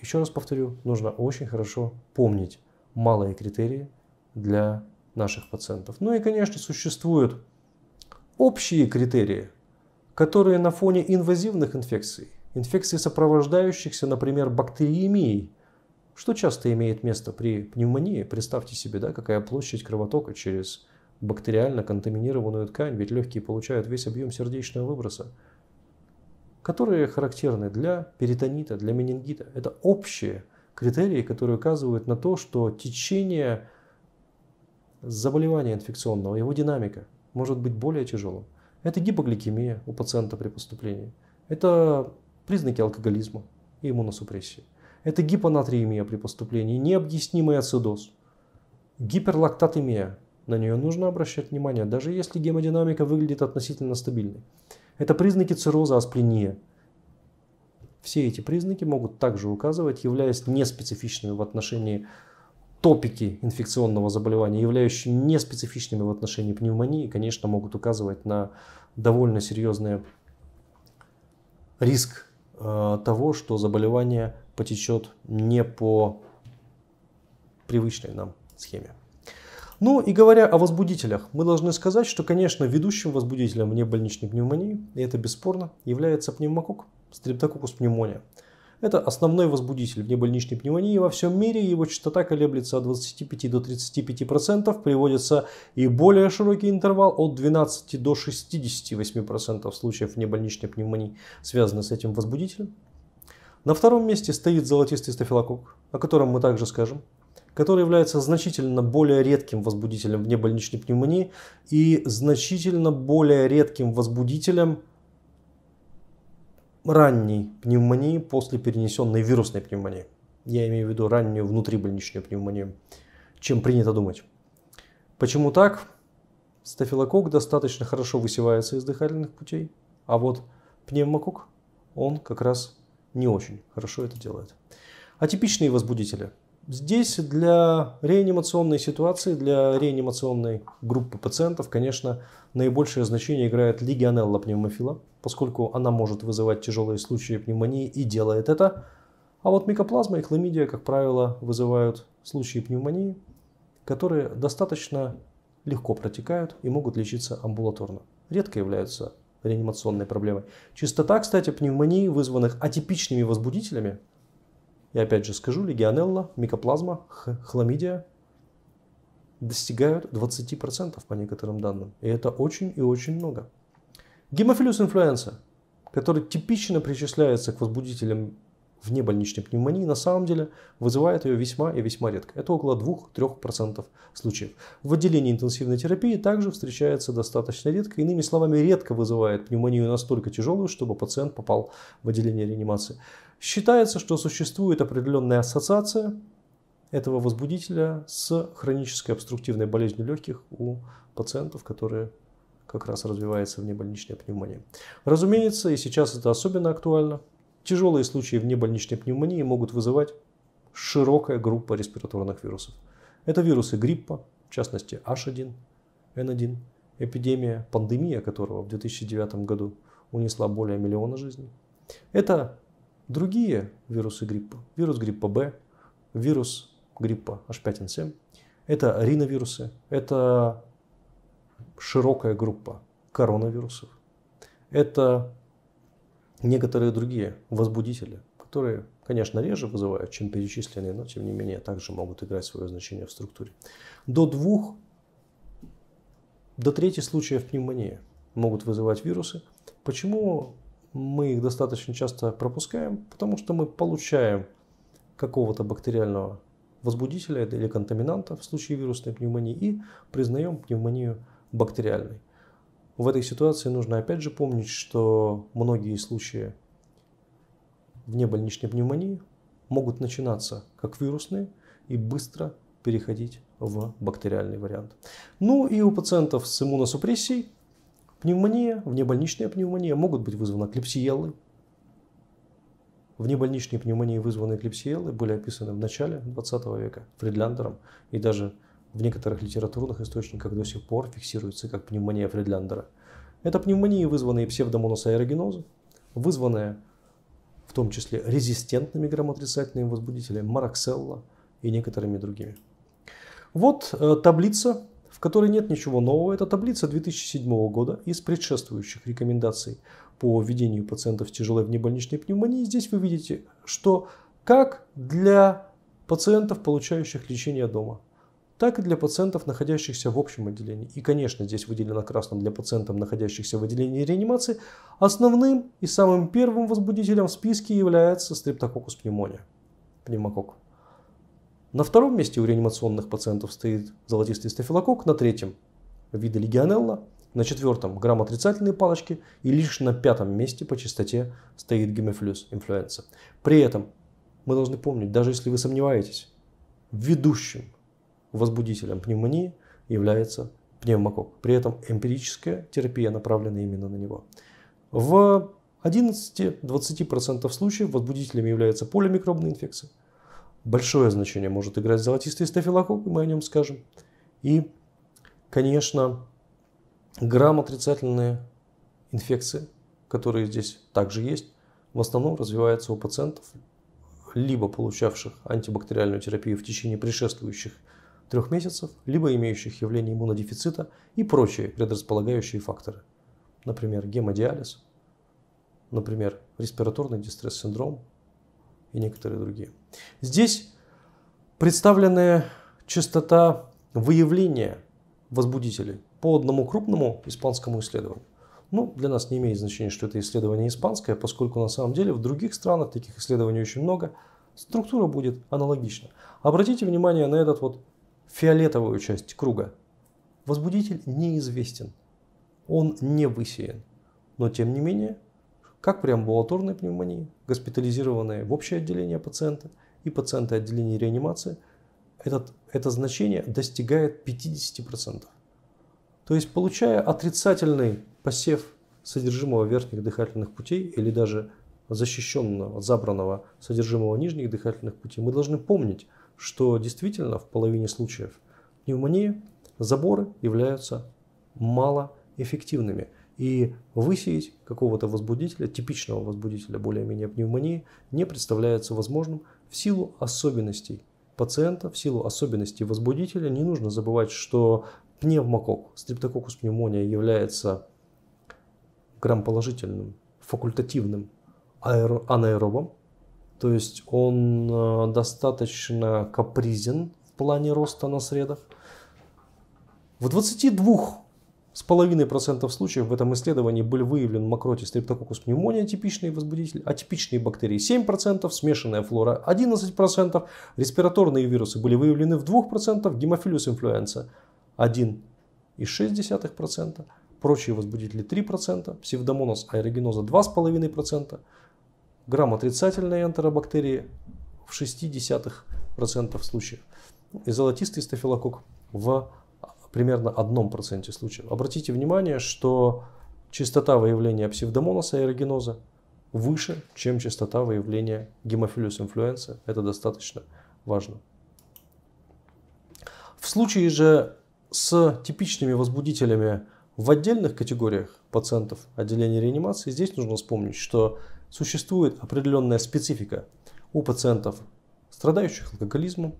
Еще раз повторю, нужно очень хорошо помнить малые критерии для наших пациентов. Ну и, конечно, существуют общие критерии, которые на фоне инвазивных инфекций, инфекций, сопровождающихся, например, бактериемией, что часто имеет место при пневмонии. Представьте себе, да, какая площадь кровотока через бактериально контаминированную ткань, ведь легкие получают весь объем сердечного выброса, которые характерны для перитонита, для менингита. Это общие критерии, которые указывают на то, что течение заболевания инфекционного, его динамика – может быть более тяжелым. Это гипогликемия у пациента при поступлении. Это признаки алкоголизма и иммуносупрессии. Это гипонатриемия при поступлении, необъяснимый ацидоз. Гиперлактатемия. На нее нужно обращать внимание, даже если гемодинамика выглядит относительно стабильной. Это признаки цирроза аспления. Все эти признаки могут также указывать, являясь неспецифичными в отношении топики инфекционного заболевания, являющиеся неспецифичными в отношении пневмонии, конечно, могут указывать на довольно серьезный риск э, того, что заболевание потечет не по привычной нам схеме. Ну и говоря о возбудителях, мы должны сказать, что, конечно, ведущим возбудителем вне больничной пневмонии, и это бесспорно, является пневмокок, стрептококус пневмония. Это основной возбудитель в небольничной пневмонии во всем мире, его частота колеблется от 25 до 35%, процентов. приводится и более широкий интервал от 12 до 68% процентов случаев небольничной пневмонии, связанных с этим возбудителем. На втором месте стоит золотистый стафилококк, о котором мы также скажем, который является значительно более редким возбудителем в небольничной пневмонии и значительно более редким возбудителем ранней пневмонии после перенесенной вирусной пневмонии. Я имею в виду раннюю внутрибольничную пневмонию, чем принято думать. Почему так? Стафилокок достаточно хорошо высевается из дыхательных путей, а вот пневмокок, он как раз не очень хорошо это делает. Атипичные возбудители – Здесь для реанимационной ситуации, для реанимационной группы пациентов, конечно, наибольшее значение играет легионелла пневмофила, поскольку она может вызывать тяжелые случаи пневмонии и делает это. А вот микоплазма и хламидия, как правило, вызывают случаи пневмонии, которые достаточно легко протекают и могут лечиться амбулаторно. Редко являются реанимационной проблемой. Частота, кстати, пневмонии, вызванных атипичными возбудителями, я опять же скажу, легионелла, микоплазма, хламидия достигают 20% по некоторым данным. И это очень и очень много. Гемофилюс инфлюенса, который типично причисляется к возбудителям вне больничной пневмонии, на самом деле вызывает ее весьма и весьма редко. Это около 2-3% случаев. В отделении интенсивной терапии также встречается достаточно редко. Иными словами, редко вызывает пневмонию настолько тяжелую, чтобы пациент попал в отделение реанимации. Считается, что существует определенная ассоциация этого возбудителя с хронической обструктивной болезнью легких у пациентов, которые как раз развивается внебольничная пневмония. Разумеется, и сейчас это особенно актуально. Тяжелые случаи внебольничной пневмонии могут вызывать широкая группа респираторных вирусов. Это вирусы гриппа, в частности H1, N1, эпидемия, пандемия которого в 2009 году унесла более миллиона жизней. Это Другие вирусы гриппа, вирус гриппа Б, вирус гриппа H5N7, это риновирусы, это широкая группа коронавирусов, это некоторые другие возбудители, которые, конечно, реже вызывают, чем перечисленные, но тем не менее также могут играть свое значение в структуре. До двух, до трети случаев пневмонии могут вызывать вирусы. Почему мы их достаточно часто пропускаем, потому что мы получаем какого-то бактериального возбудителя или контаминанта в случае вирусной пневмонии и признаем пневмонию бактериальной. В этой ситуации нужно опять же помнить, что многие случаи внебольничной пневмонии могут начинаться как вирусные и быстро переходить в бактериальный вариант. Ну и у пациентов с иммуносупрессией Пневмония, внебольничная пневмония могут быть вызвана клепсиеллой. Внебольничные пневмонии, вызванные клепсиеллой, были описаны в начале 20 века Фридляндером и даже в некоторых литературных источниках до сих пор фиксируется как пневмония Фридляндера. Это пневмонии, вызванные псевдомоносаэрогенозом, вызванные, в том числе резистентными грамотрицательными возбудителями, марокселла и некоторыми другими. Вот э, таблица в которой нет ничего нового. Это таблица 2007 года из предшествующих рекомендаций по введению пациентов тяжелой внебольничной пневмонии. Здесь вы видите, что как для пациентов, получающих лечение дома, так и для пациентов, находящихся в общем отделении. И, конечно, здесь выделено красным для пациентов, находящихся в отделении реанимации. Основным и самым первым возбудителем в списке является стрептококус пневмония, пневмокок. На втором месте у реанимационных пациентов стоит золотистый стафилокок, на третьем – виды легионелла, на четвертом – грамм отрицательные палочки и лишь на пятом месте по частоте стоит гемофилюс инфлюенса. При этом мы должны помнить, даже если вы сомневаетесь, ведущим возбудителем пневмонии является пневмокок. При этом эмпирическая терапия направлена именно на него. В 11-20% случаев возбудителями является полимикробная инфекция большое значение может играть золотистый стафилококк, мы о нем скажем. И, конечно, грамм отрицательные инфекции, которые здесь также есть, в основном развиваются у пациентов, либо получавших антибактериальную терапию в течение предшествующих трех месяцев, либо имеющих явление иммунодефицита и прочие предрасполагающие факторы. Например, гемодиализ, например, респираторный дистресс-синдром и некоторые другие. Здесь представлены частота выявления возбудителей по одному крупному испанскому исследованию. Ну, для нас не имеет значения, что это исследование испанское, поскольку на самом деле в других странах таких исследований очень много. Структура будет аналогична. Обратите внимание на этот вот фиолетовую часть круга. Возбудитель неизвестен, он не высеян. Но тем не менее, как при амбулаторной пневмонии, госпитализированные в общее отделение пациента и пациенты отделения реанимации, этот, это значение достигает 50%. То есть, получая отрицательный посев содержимого верхних дыхательных путей или даже защищенного, забранного содержимого нижних дыхательных путей, мы должны помнить, что действительно в половине случаев пневмонии заборы являются малоэффективными – и высеять какого-то возбудителя, типичного возбудителя более-менее пневмонии, не представляется возможным в силу особенностей пациента, в силу особенностей возбудителя. Не нужно забывать, что пневмокок, стриптококус пневмония является грамположительным, факультативным аэро- анаэробом, то есть он э, достаточно капризен в плане роста на средах. В 22 с половиной процентов случаев в этом исследовании был выявлен мокроте стрептококус пневмония, типичный возбудитель, атипичные бактерии 7%, смешанная флора 11%, респираторные вирусы были выявлены в 2%, гемофилиус инфлюенса 1,6%, прочие возбудители 3%, псевдомонос аэрогеноза 2,5%, грамм отрицательной энтеробактерии в 0,6% случаев и золотистый стафилокок в примерно одном проценте случаев. Обратите внимание, что частота выявления псевдомоноса аэрогеноза выше, чем частота выявления гемофилиус инфлюенса. Это достаточно важно. В случае же с типичными возбудителями в отдельных категориях пациентов отделения реанимации здесь нужно вспомнить, что существует определенная специфика у пациентов, страдающих алкоголизмом,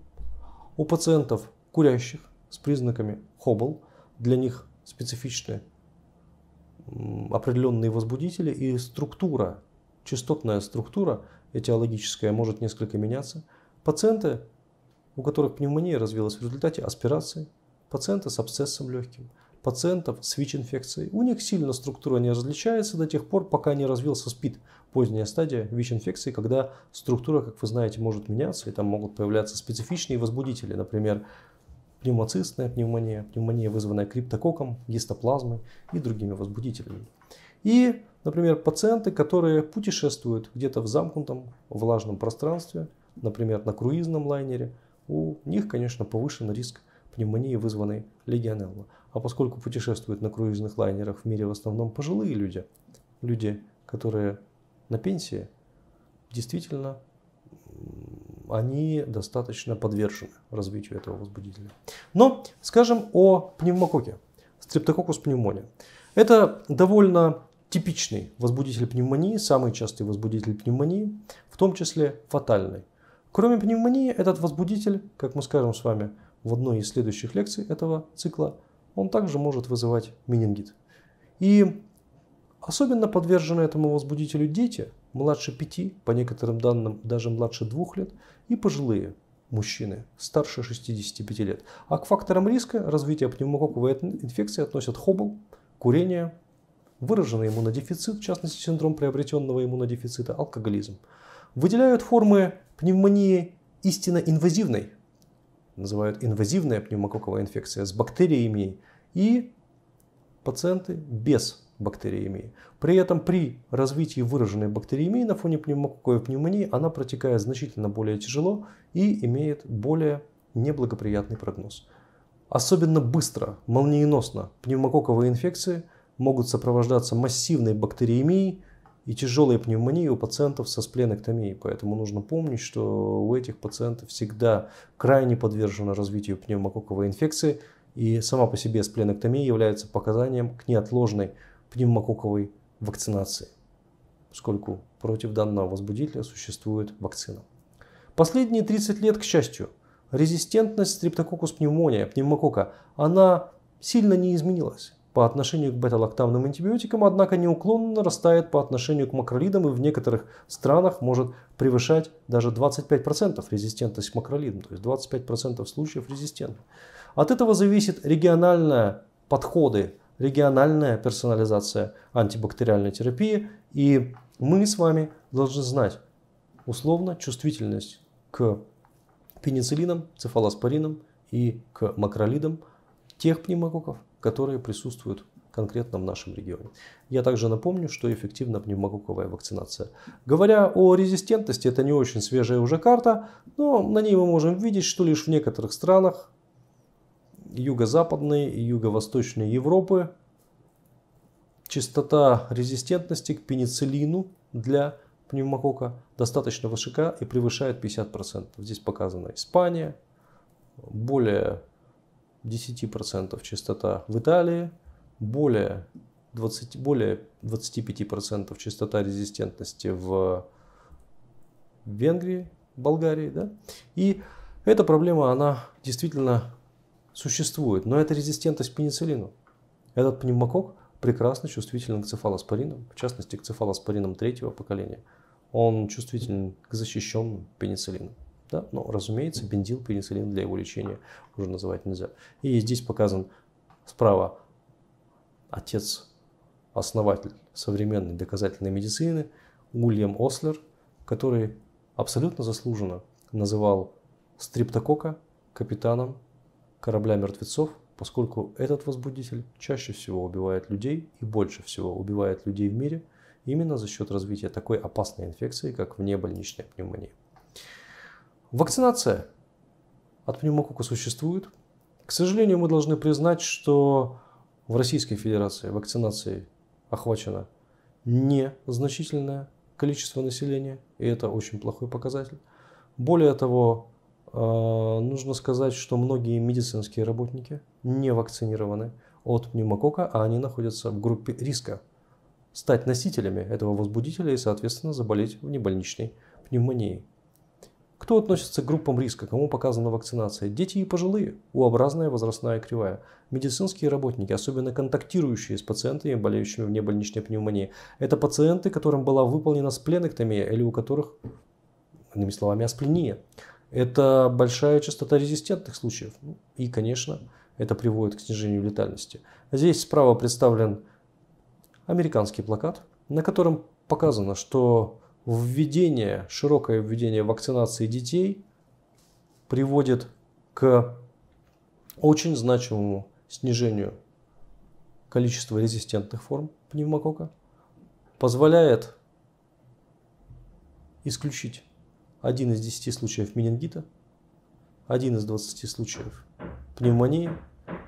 у пациентов курящих, с признаками Хоббл, для них специфичны определенные возбудители и структура, частотная структура этиологическая может несколько меняться. Пациенты, у которых пневмония развилась в результате аспирации, пациенты с абсцессом легким, пациентов с ВИЧ-инфекцией. У них сильно структура не различается до тех пор, пока не развился СПИД, поздняя стадия ВИЧ-инфекции, когда структура, как вы знаете, может меняться, и там могут появляться специфичные возбудители, например, пневмоцистная пневмония, пневмония, вызванная криптококом, гистоплазмой и другими возбудителями. И, например, пациенты, которые путешествуют где-то в замкнутом влажном пространстве, например, на круизном лайнере, у них, конечно, повышен риск пневмонии, вызванной легионеллой. А поскольку путешествуют на круизных лайнерах в мире в основном пожилые люди, люди, которые на пенсии, действительно они достаточно подвержены развитию этого возбудителя. Но скажем о пневмококе, стрептококус пневмония. Это довольно типичный возбудитель пневмонии, самый частый возбудитель пневмонии, в том числе фатальный. Кроме пневмонии, этот возбудитель, как мы скажем с вами в одной из следующих лекций этого цикла, он также может вызывать менингит. И Особенно подвержены этому возбудителю дети, младше пяти, по некоторым данным даже младше двух лет, и пожилые мужчины старше 65 лет. А к факторам риска развития пневмококковой инфекции относят хоббл, курение, выраженный иммунодефицит, в частности синдром приобретенного иммунодефицита, алкоголизм. Выделяют формы пневмонии истинно инвазивной, называют инвазивная пневмококковая инфекция с бактериями, и пациенты без бактериемии. При этом при развитии выраженной бактериемии на фоне пневмококковой пневмонии она протекает значительно более тяжело и имеет более неблагоприятный прогноз. Особенно быстро, молниеносно пневмококковые инфекции могут сопровождаться массивной бактериемией и тяжелой пневмонией у пациентов со спленэктомией. Поэтому нужно помнить, что у этих пациентов всегда крайне подвержено развитию пневмококковой инфекции, и сама по себе спленэктомия является показанием к неотложной пневмококковой вакцинации, поскольку против данного возбудителя существует вакцина. Последние 30 лет, к счастью, резистентность стриптококус пневмония, пневмокока, она сильно не изменилась по отношению к бета-лактамным антибиотикам, однако неуклонно растает по отношению к макролидам и в некоторых странах может превышать даже 25% резистентность к макролидам, то есть 25% случаев резистентны. От этого зависит региональные подходы региональная персонализация антибактериальной терапии. И мы с вами должны знать условно чувствительность к пенициллинам, цефалоспоринам и к макролидам тех пневмококков, которые присутствуют конкретно в нашем регионе. Я также напомню, что эффективна пневмококковая вакцинация. Говоря о резистентности, это не очень свежая уже карта, но на ней мы можем видеть, что лишь в некоторых странах юго-западной и юго-восточной Европы частота резистентности к пенициллину для пневмокока достаточно высока и превышает 50%. Здесь показана Испания, более 10% частота в Италии, более, 20, более 25% частота резистентности в Венгрии, Болгарии. Да? И эта проблема, она действительно существует, но это резистентность к пенициллину. Этот пневмокок прекрасно чувствителен к цефалоспоринам, в частности к цефалоспоринам третьего поколения. Он чувствителен к защищенным пенициллинам. Да? Но, ну, разумеется, бензил пенициллин для его лечения уже называть нельзя. И здесь показан справа отец, основатель современной доказательной медицины Уильям Ослер, который абсолютно заслуженно называл стриптокока капитаном корабля мертвецов, поскольку этот возбудитель чаще всего убивает людей и больше всего убивает людей в мире именно за счет развития такой опасной инфекции, как внебольничная пневмония. Вакцинация от пневмокока существует. К сожалению, мы должны признать, что в Российской Федерации вакцинацией охвачено незначительное количество населения, и это очень плохой показатель. Более того, а, нужно сказать, что многие медицинские работники не вакцинированы от пневмокока, а они находятся в группе риска стать носителями этого возбудителя и, соответственно, заболеть внебольничной пневмонией. Кто относится к группам риска, кому показана вакцинация? Дети и пожилые, U-образная возрастная кривая. Медицинские работники, особенно контактирующие с пациентами, болеющими внебольничной пневмонией. Это пациенты, которым была выполнена спленэктомия или у которых, иными словами, аспления. Это большая частота резистентных случаев. Ну, и, конечно, это приводит к снижению летальности. Здесь справа представлен американский плакат, на котором показано, что введение, широкое введение вакцинации детей приводит к очень значимому снижению количества резистентных форм пневмокока, позволяет исключить один из 10 случаев менингита, один из 20 случаев пневмонии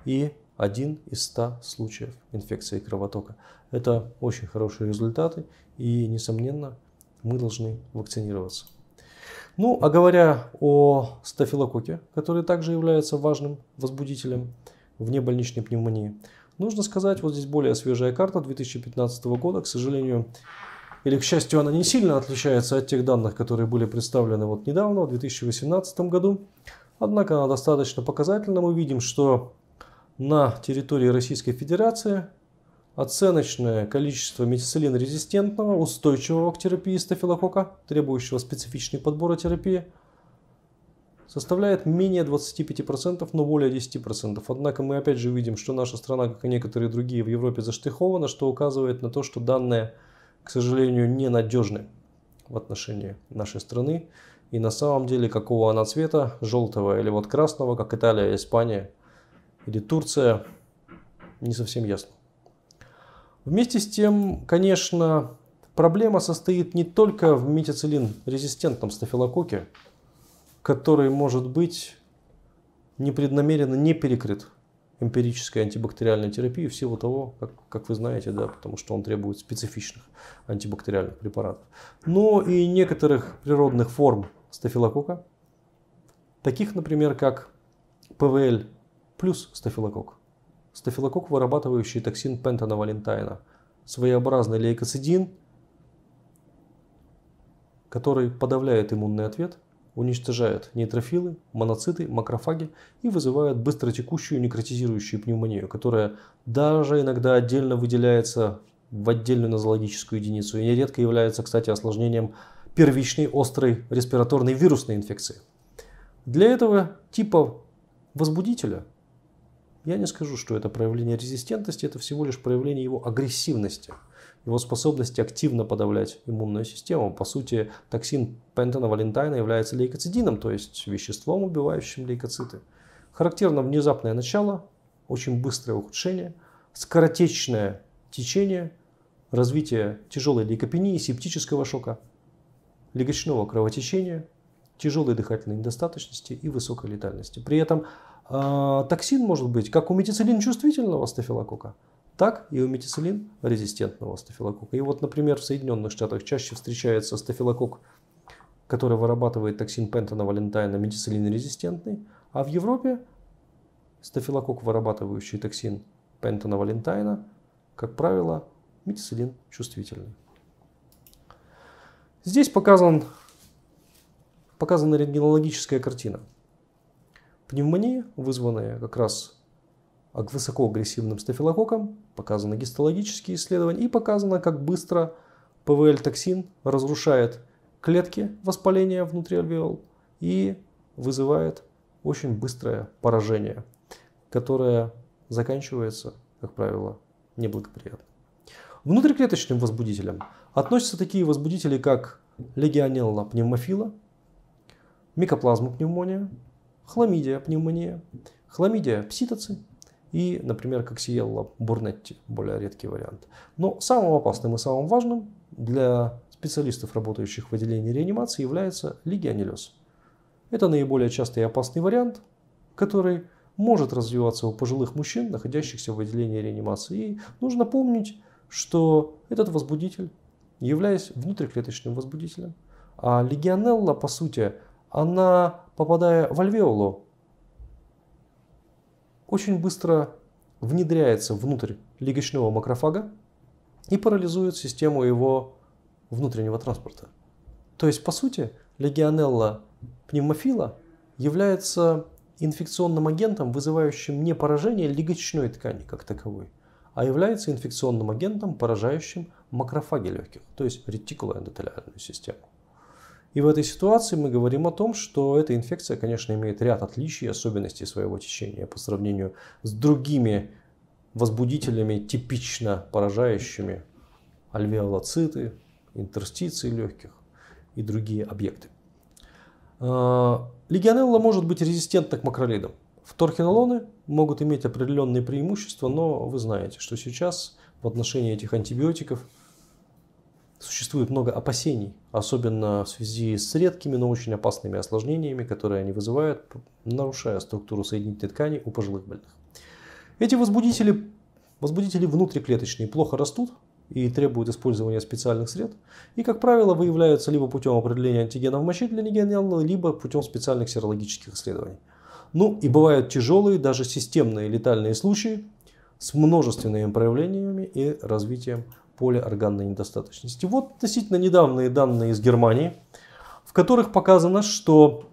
и один из 100 случаев инфекции кровотока. Это очень хорошие результаты и, несомненно, мы должны вакцинироваться. Ну, а говоря о стафилококе, который также является важным возбудителем внебольничной пневмонии, нужно сказать, вот здесь более свежая карта 2015 года, к сожалению, или, к счастью, она не сильно отличается от тех данных, которые были представлены вот недавно, в 2018 году. Однако она достаточно показательна. Мы видим, что на территории Российской Федерации оценочное количество метицилин-резистентного, устойчивого к терапии стафилокока, требующего специфичной подбора терапии, составляет менее 25%, но более 10%. Однако мы опять же видим, что наша страна, как и некоторые другие в Европе, заштыхована, что указывает на то, что данные к сожалению, ненадежны в отношении нашей страны. И на самом деле, какого она цвета, желтого или вот красного, как Италия, Испания или Турция, не совсем ясно. Вместе с тем, конечно, проблема состоит не только в метицилин-резистентном стафилококе, который может быть непреднамеренно не перекрыт эмпирической антибактериальной терапии всего того, как, как вы знаете, да, потому что он требует специфичных антибактериальных препаратов. Но и некоторых природных форм стафилокока, таких, например, как ПВЛ плюс стафилокок, стафилокок, вырабатывающий токсин пентановалентайна, своеобразный лейкоцидин, который подавляет иммунный ответ – уничтожают нейтрофилы, моноциты, макрофаги и вызывают быстротекущую некротизирующую пневмонию, которая даже иногда отдельно выделяется в отдельную нозологическую единицу и нередко является, кстати, осложнением первичной острой респираторной вирусной инфекции. Для этого типа возбудителя я не скажу, что это проявление резистентности, это всего лишь проявление его агрессивности – его способности активно подавлять иммунную систему. По сути, токсин пентона валентайна является лейкоцидином, то есть веществом, убивающим лейкоциты. Характерно внезапное начало, очень быстрое ухудшение, скоротечное течение, развитие тяжелой лейкопении, септического шока, легочного кровотечения, тяжелой дыхательной недостаточности и высокой летальности. При этом э, токсин может быть как у метицилин чувствительного стафилокока – так и у метицилин резистентного стафилокока. И вот, например, в Соединенных Штатах чаще встречается стафилокок, который вырабатывает токсин пентона валентайна метицилин резистентный, а в Европе стафилокок, вырабатывающий токсин пентона валентайна, как правило, метицилин чувствительный. Здесь показан, показана рентгенологическая картина. Пневмонии, вызванные как раз а высокоагрессивным стафилококком, показано гистологические исследования и показано, как быстро ПВЛ-токсин разрушает клетки воспаления внутри альвеол и вызывает очень быстрое поражение, которое заканчивается, как правило, неблагоприятно. Внутриклеточным возбудителям относятся такие возбудители, как легионелла пневмофила, микоплазма пневмония, хламидия пневмония, хламидия пситоци и, например, как Сиелла Бурнетти, более редкий вариант. Но самым опасным и самым важным для специалистов, работающих в отделении реанимации, является легионеллез. Это наиболее частый и опасный вариант, который может развиваться у пожилых мужчин, находящихся в отделении реанимации. И нужно помнить, что этот возбудитель, являясь внутриклеточным возбудителем, а легионелла, по сути, она, попадая в альвеолу, очень быстро внедряется внутрь легочного макрофага и парализует систему его внутреннего транспорта. То есть, по сути, легионелла пневмофила является инфекционным агентом, вызывающим не поражение легочной ткани как таковой, а является инфекционным агентом, поражающим макрофаги легких, то есть ретикулоэндотелиальную систему. И в этой ситуации мы говорим о том, что эта инфекция, конечно, имеет ряд отличий особенностей своего течения по сравнению с другими возбудителями, типично поражающими альвеолоциты, интерстиции легких и другие объекты. А, Легионелла может быть резистентна к макролидам. Вторхинолоны могут иметь определенные преимущества, но вы знаете, что сейчас в отношении этих антибиотиков – Существует много опасений, особенно в связи с редкими, но очень опасными осложнениями, которые они вызывают, нарушая структуру соединительной ткани у пожилых больных. Эти возбудители, возбудители внутриклеточные плохо растут и требуют использования специальных средств, и, как правило, выявляются либо путем определения антигенов в моче для легионеллы, либо путем специальных серологических исследований. Ну и бывают тяжелые, даже системные летальные случаи с множественными проявлениями и развитием поле органной недостаточности. Вот относительно недавние данные из Германии, в которых показано, что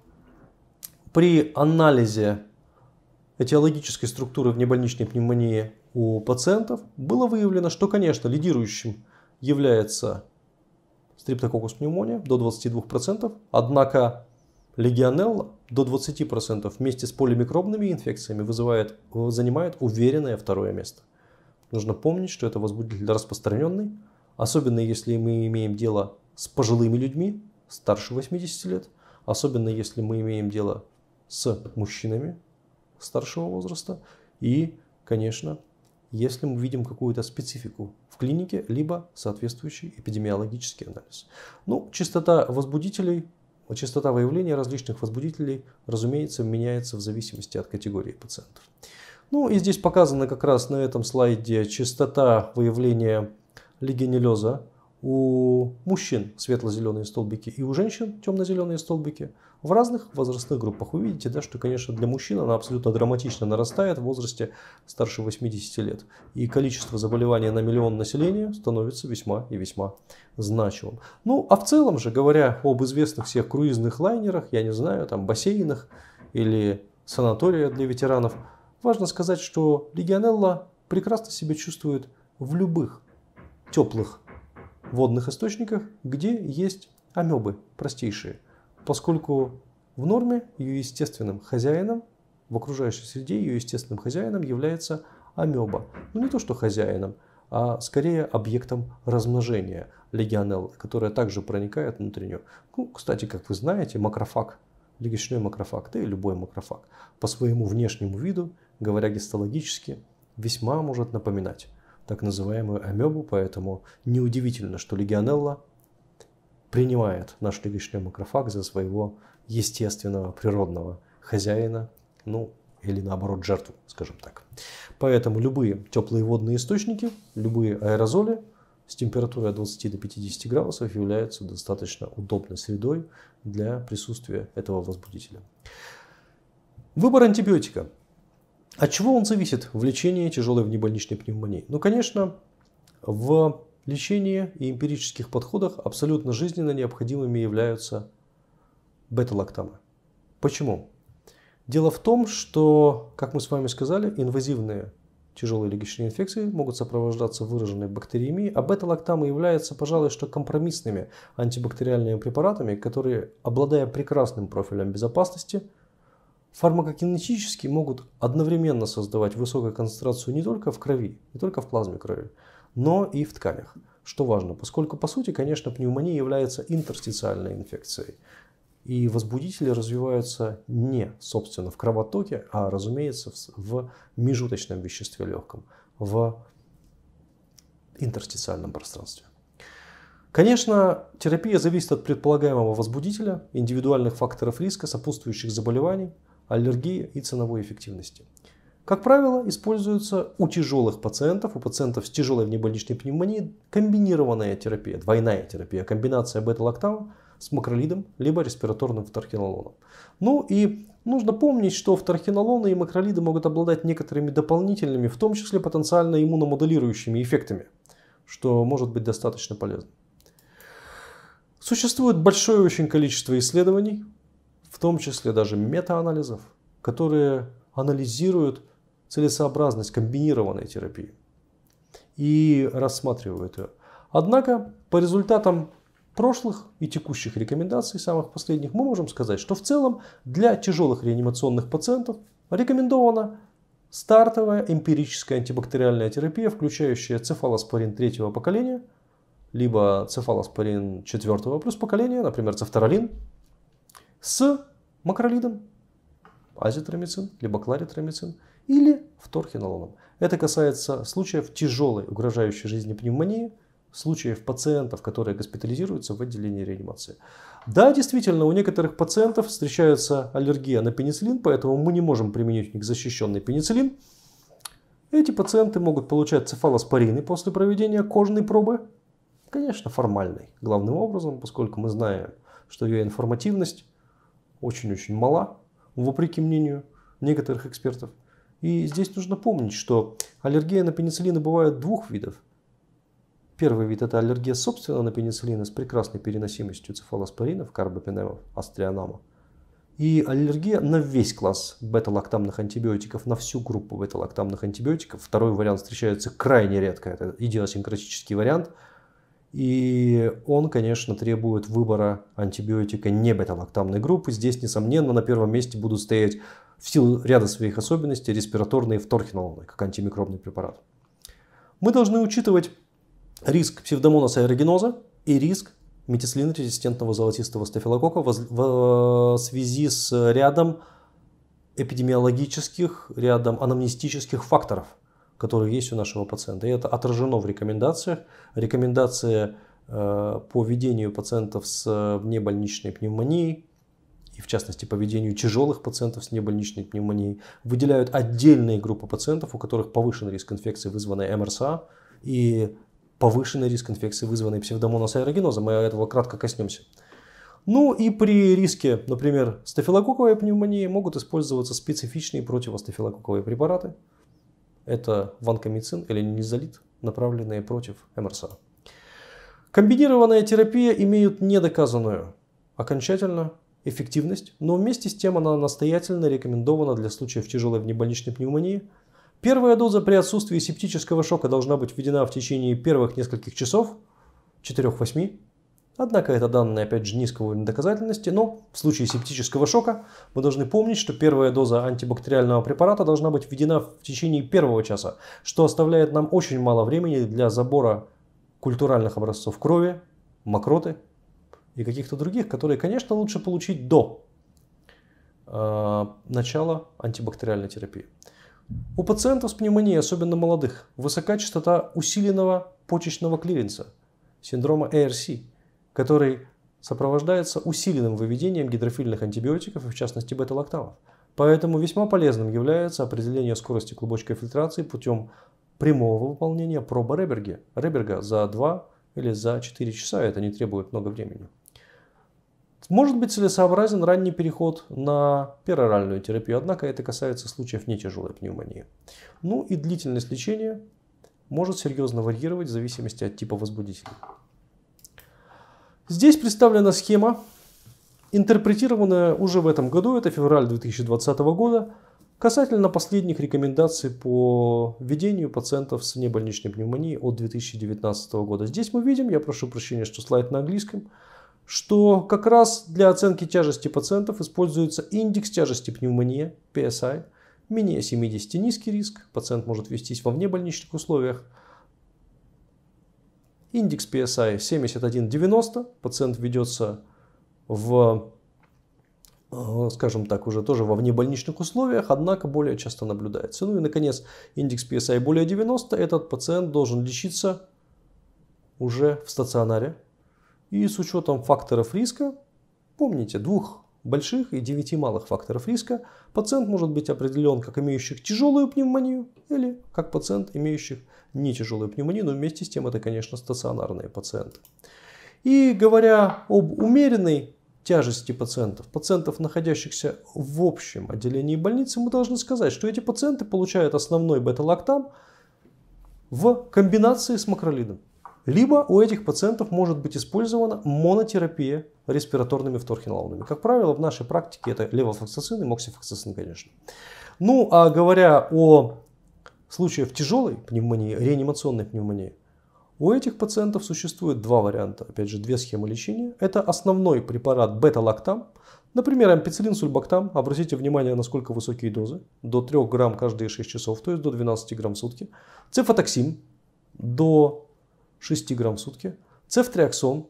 при анализе этиологической структуры внебольничной пневмонии у пациентов было выявлено, что, конечно, лидирующим является стриптококус пневмония до 22%, однако легионелла до 20% вместе с полимикробными инфекциями вызывает, занимает уверенное второе место нужно помнить, что это возбудитель распространенный, особенно если мы имеем дело с пожилыми людьми старше 80 лет, особенно если мы имеем дело с мужчинами старшего возраста и, конечно, если мы видим какую-то специфику в клинике, либо соответствующий эпидемиологический анализ. Ну, частота возбудителей, частота выявления различных возбудителей, разумеется, меняется в зависимости от категории пациентов. Ну и здесь показана как раз на этом слайде частота выявления легионеллеза у мужчин светло-зеленые столбики и у женщин темно-зеленые столбики в разных возрастных группах. Вы видите, да, что, конечно, для мужчин она абсолютно драматично нарастает в возрасте старше 80 лет. И количество заболеваний на миллион населения становится весьма и весьма значимым. Ну, а в целом же, говоря об известных всех круизных лайнерах, я не знаю, там бассейнах или санаториях для ветеранов – Важно сказать, что легионелла прекрасно себя чувствует в любых теплых водных источниках, где есть амебы простейшие, поскольку в норме ее естественным хозяином, в окружающей среде ее естественным хозяином является амеба. Но ну, не то, что хозяином, а скорее объектом размножения легионелл, которая также проникает внутрь нее. Ну, кстати, как вы знаете, макрофаг – легочной макрофаг, да и любой макрофаг, по своему внешнему виду, говоря гистологически, весьма может напоминать так называемую амебу, поэтому неудивительно, что легионелла принимает наш легочный макрофаг за своего естественного природного хозяина, ну или наоборот жертву, скажем так. Поэтому любые теплые водные источники, любые аэрозоли с температурой от 20 до 50 градусов является достаточно удобной средой для присутствия этого возбудителя. Выбор антибиотика. От чего он зависит в лечении тяжелой внебольничной пневмонии? Ну, конечно, в лечении и эмпирических подходах абсолютно жизненно необходимыми являются бета-лактамы. Почему? Дело в том, что, как мы с вами сказали, инвазивные Тяжелые легочные инфекции могут сопровождаться выраженной бактериемией, а бета-лактамы являются, пожалуй, что компромиссными антибактериальными препаратами, которые, обладая прекрасным профилем безопасности, фармакокинетически могут одновременно создавать высокую концентрацию не только в крови, не только в плазме крови, но и в тканях, что важно, поскольку, по сути, конечно, пневмония является интерстициальной инфекцией. И возбудители развиваются не, собственно, в кровотоке, а, разумеется, в, межуточном веществе легком, в интерстициальном пространстве. Конечно, терапия зависит от предполагаемого возбудителя, индивидуальных факторов риска, сопутствующих заболеваний, аллергии и ценовой эффективности. Как правило, используется у тяжелых пациентов, у пациентов с тяжелой внебольничной пневмонией комбинированная терапия, двойная терапия, комбинация бета-лактама – с макролидом, либо респираторным фторхинолоном. Ну и нужно помнить, что фторхинолоны и макролиды могут обладать некоторыми дополнительными, в том числе потенциально иммуномодулирующими эффектами, что может быть достаточно полезно. Существует большое очень количество исследований, в том числе даже метаанализов, которые анализируют целесообразность комбинированной терапии и рассматривают ее. Однако по результатам прошлых и текущих рекомендаций, самых последних, мы можем сказать, что в целом для тяжелых реанимационных пациентов рекомендована стартовая эмпирическая антибактериальная терапия, включающая цефалоспорин третьего поколения, либо цефалоспорин четвертого плюс поколения, например, цефтаролин, с макролидом, азитромицин, либо кларитромицин, или вторхинолоном. Это касается случаев тяжелой угрожающей жизни пневмонии, случаев пациентов, которые госпитализируются в отделении реанимации. Да, действительно, у некоторых пациентов встречается аллергия на пенициллин, поэтому мы не можем применить у них защищенный пенициллин. Эти пациенты могут получать цефалоспорины после проведения кожной пробы, конечно, формальной, главным образом, поскольку мы знаем, что ее информативность очень-очень мала, вопреки мнению некоторых экспертов. И здесь нужно помнить, что аллергия на пенициллины бывает двух видов – Первый вид – это аллергия, собственно, на пенициллин с прекрасной переносимостью цефалоспоринов, карбопенемов, астрианома. И аллергия на весь класс бета-лактамных антибиотиков, на всю группу бета-лактамных антибиотиков. Второй вариант встречается крайне редко, это идиосинкратический вариант. И он, конечно, требует выбора антибиотика не бета-лактамной группы. Здесь, несомненно, на первом месте будут стоять в силу ряда своих особенностей респираторные вторхинолоны, как антимикробный препарат. Мы должны учитывать риск псевдомонаса аэрогеноза и риск метислин-резистентного золотистого стафилокока в э, связи с рядом эпидемиологических, рядом анамнестических факторов, которые есть у нашего пациента. И это отражено в рекомендациях. Рекомендация э, по ведению пациентов с э, внебольничной пневмонией, и в частности по ведению тяжелых пациентов с небольничной пневмонией, выделяют отдельные группы пациентов, у которых повышен риск инфекции, вызванной МРСА, и повышенный риск инфекции, вызванной псевдомонос аэрогенозом. Мы этого кратко коснемся. Ну и при риске, например, стафилококковой пневмонии могут использоваться специфичные противостафилококковые препараты. Это ванкомицин или низолит, направленные против МРСА. Комбинированная терапия имеет недоказанную окончательно эффективность, но вместе с тем она настоятельно рекомендована для случаев тяжелой внебольничной пневмонии – Первая доза при отсутствии септического шока должна быть введена в течение первых нескольких часов, 4-8. Однако это данные, опять же, низкого уровня доказательности, но в случае септического шока мы должны помнить, что первая доза антибактериального препарата должна быть введена в течение первого часа, что оставляет нам очень мало времени для забора культуральных образцов крови, мокроты и каких-то других, которые, конечно, лучше получить до э, начала антибактериальной терапии. У пациентов с пневмонией, особенно молодых, высока частота усиленного почечного клиренса, синдрома ARC, а который сопровождается усиленным выведением гидрофильных антибиотиков в частности бета-лактамов. Поэтому весьма полезным является определение скорости клубочковой фильтрации путем прямого выполнения проба Реберги, Реберга за 2 или за 4 часа, это не требует много времени. Может быть целесообразен ранний переход на пероральную терапию, однако это касается случаев не тяжелой пневмонии. Ну и длительность лечения может серьезно варьировать в зависимости от типа возбудителя. Здесь представлена схема, интерпретированная уже в этом году, это февраль 2020 года, касательно последних рекомендаций по введению пациентов с небольничной пневмонией от 2019 года. Здесь мы видим, я прошу прощения, что слайд на английском, что как раз для оценки тяжести пациентов используется индекс тяжести пневмонии, PSI, менее 70 низкий риск, пациент может вестись во внебольничных условиях. Индекс PSI 71-90, пациент ведется в, э, скажем так, уже тоже во внебольничных условиях, однако более часто наблюдается. Ну и, наконец, индекс PSI более 90, этот пациент должен лечиться уже в стационаре, и с учетом факторов риска, помните, двух больших и девяти малых факторов риска, пациент может быть определен как имеющих тяжелую пневмонию или как пациент, имеющих не тяжелую пневмонию, но вместе с тем это, конечно, стационарные пациенты. И говоря об умеренной тяжести пациентов, пациентов, находящихся в общем отделении больницы, мы должны сказать, что эти пациенты получают основной бета-лактам в комбинации с макролидом. Либо у этих пациентов может быть использована монотерапия респираторными вторхинолонами. Как правило, в нашей практике это левофлоксацин и моксифлоксацин, конечно. Ну, а говоря о случаях тяжелой пневмонии, реанимационной пневмонии, у этих пациентов существует два варианта, опять же, две схемы лечения. Это основной препарат бета-лактам, например, ампицилин сульбактам. Обратите внимание, насколько высокие дозы, до 3 грамм каждые 6 часов, то есть до 12 грамм в сутки. Цефатоксин до 6 грамм в сутки. Цефтриаксон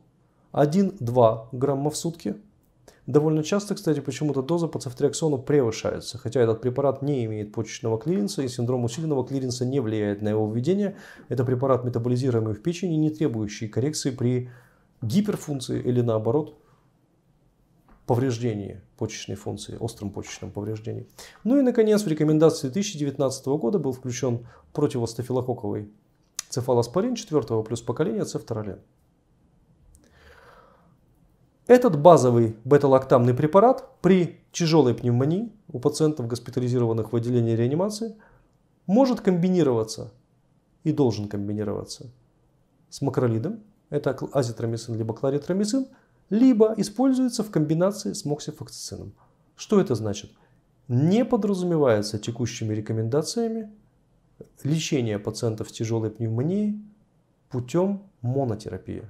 1-2 грамма в сутки. Довольно часто, кстати, почему-то доза по цефтриаксону превышается, хотя этот препарат не имеет почечного клиренса и синдром усиленного клиренса не влияет на его введение. Это препарат, метаболизируемый в печени, не требующий коррекции при гиперфункции или наоборот повреждении почечной функции, остром почечном повреждении. Ну и, наконец, в рекомендации 2019 года был включен противостафилококковый цефалоспорин четвертого плюс поколения цефтаролен. Этот базовый бета-лактамный препарат при тяжелой пневмонии у пациентов, госпитализированных в отделении реанимации, может комбинироваться и должен комбинироваться с макролидом, это азитромицин либо кларитромицин, либо используется в комбинации с моксифоксицином. Что это значит? Не подразумевается текущими рекомендациями лечение пациентов с тяжелой пневмонией путем монотерапии.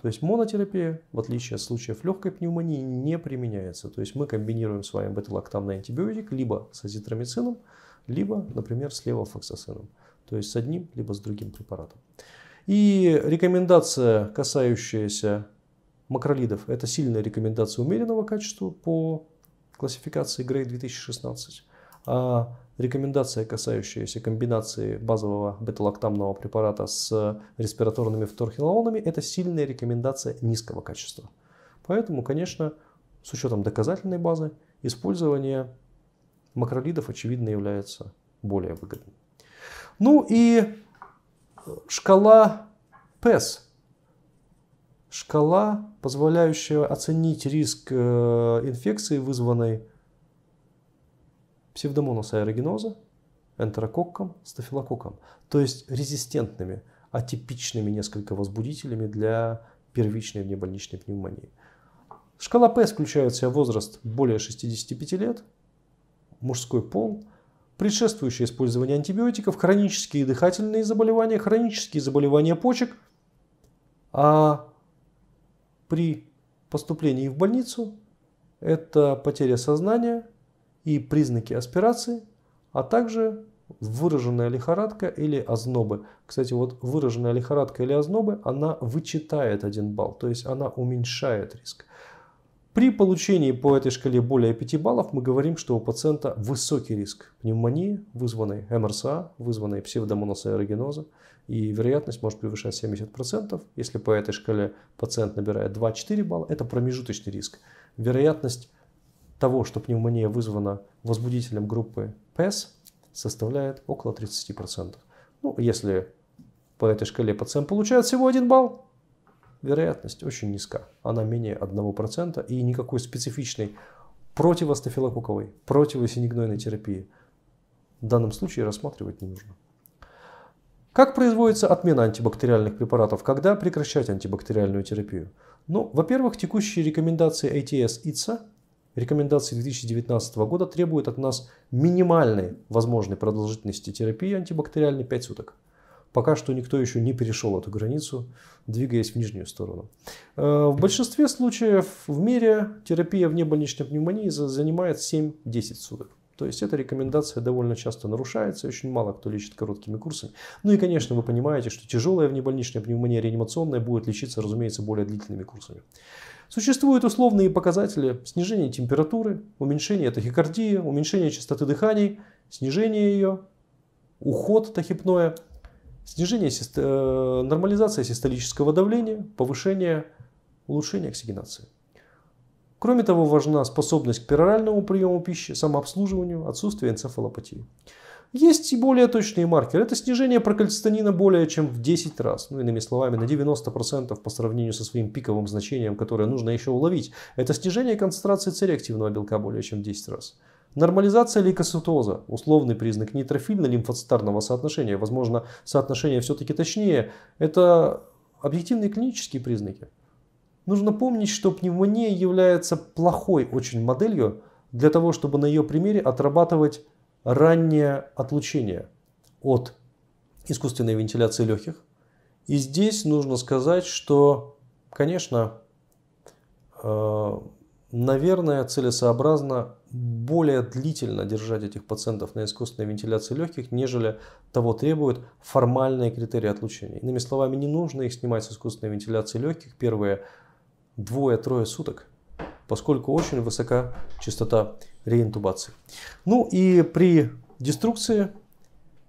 То есть монотерапия, в отличие от случаев легкой пневмонии, не применяется. То есть мы комбинируем с вами бета-лактамный антибиотик либо с азитромицином, либо, например, с левофлоксацином. То есть с одним, либо с другим препаратом. И рекомендация, касающаяся макролидов, это сильная рекомендация умеренного качества по классификации Грей 2016. А Рекомендация, касающаяся комбинации базового бета-лактамного препарата с респираторными фторхинолонами, это сильная рекомендация низкого качества. Поэтому, конечно, с учетом доказательной базы, использование макролидов, очевидно, является более выгодным. Ну и э, шкала ПЭС. Шкала, позволяющая оценить риск э, инфекции, вызванной псевдомонос аэрогеноза, энтерококком, стафилококком, то есть резистентными, атипичными несколько возбудителями для первичной внебольничной пневмонии. Шкала П включает в себя возраст более 65 лет, мужской пол, предшествующее использование антибиотиков, хронические дыхательные заболевания, хронические заболевания почек, а при поступлении в больницу это потеря сознания, и признаки аспирации, а также выраженная лихорадка или ознобы. Кстати, вот выраженная лихорадка или ознобы, она вычитает один балл, то есть она уменьшает риск. При получении по этой шкале более 5 баллов мы говорим, что у пациента высокий риск пневмонии, вызванной МРСА, вызванной псевдомоносой эрогеноза, и вероятность может превышать 70%. Если по этой шкале пациент набирает 2-4 балла, это промежуточный риск. Вероятность того, что пневмония вызвана возбудителем группы ПЭС, e составляет около 30%. Ну, если по этой шкале пациент получает всего 1 балл, вероятность очень низка. Она менее 1% и никакой специфичной противостафилококковой, противосинегнойной терапии в данном случае рассматривать не нужно. Как производится отмена антибактериальных препаратов? Когда прекращать антибактериальную терапию? Ну, во-первых, текущие рекомендации ats ица Рекомендации 2019 года требуют от нас минимальной возможной продолжительности терапии антибактериальной 5 суток. Пока что никто еще не перешел эту границу, двигаясь в нижнюю сторону. Э, в большинстве случаев в мире терапия вне больничной пневмонии занимает 7-10 суток. То есть эта рекомендация довольно часто нарушается, очень мало кто лечит короткими курсами. Ну и, конечно, вы понимаете, что тяжелая внебольничная пневмония реанимационная будет лечиться, разумеется, более длительными курсами. Существуют условные показатели снижения температуры, уменьшение тахикардии, уменьшение частоты дыханий, снижение ее, уход тахипноя, снижение, э, нормализация систолического давления, повышение, улучшение оксигенации. Кроме того, важна способность к пероральному приему пищи, самообслуживанию, отсутствие энцефалопатии. Есть и более точные маркеры. Это снижение прокальцитонина более чем в 10 раз. Ну, иными словами, на 90% по сравнению со своим пиковым значением, которое нужно еще уловить. Это снижение концентрации цереактивного белка более чем в 10 раз. Нормализация лейкоцитоза – условный признак нейтрофильно-лимфоцитарного соотношения. Возможно, соотношение все-таки точнее. Это объективные клинические признаки. Нужно помнить, что пневмония является плохой очень моделью для того, чтобы на ее примере отрабатывать раннее отлучение от искусственной вентиляции легких. И здесь нужно сказать, что, конечно, э, наверное, целесообразно более длительно держать этих пациентов на искусственной вентиляции легких, нежели того требуют формальные критерии отлучения. Иными словами, не нужно их снимать с искусственной вентиляции легких первые двое-трое суток, поскольку очень высока частота реинтубации. Ну и при деструкции,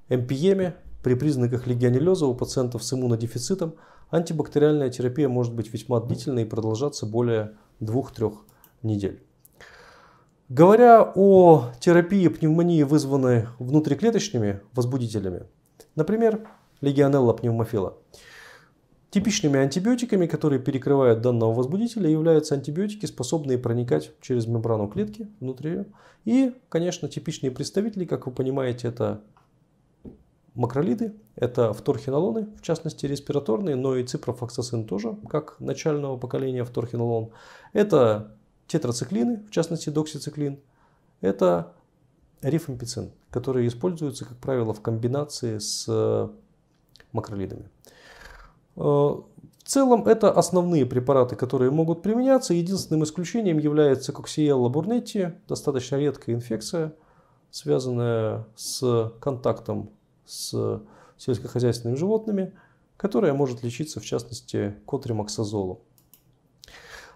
МПЕМе, при признаках легионеллеза у пациентов с иммунодефицитом антибактериальная терапия может быть весьма длительной и продолжаться более 2-3 недель. Говоря о терапии пневмонии, вызванной внутриклеточными возбудителями, например, легионелла пневмофила – Типичными антибиотиками, которые перекрывают данного возбудителя, являются антибиотики, способные проникать через мембрану клетки внутри ее. И, конечно, типичные представители, как вы понимаете, это макролиды, это вторхинолоны, в частности респираторные, но и ципрофлоксацин тоже, как начального поколения вторхинолон. Это тетрациклины, в частности доксициклин. Это рифампицин, которые используются, как правило, в комбинации с э, макролидами. Э, в целом это основные препараты, которые могут применяться. Единственным исключением является коксиелла бурнетти, достаточно редкая инфекция, связанная с контактом с сельскохозяйственными животными, которая может лечиться в частности котримоксазолом.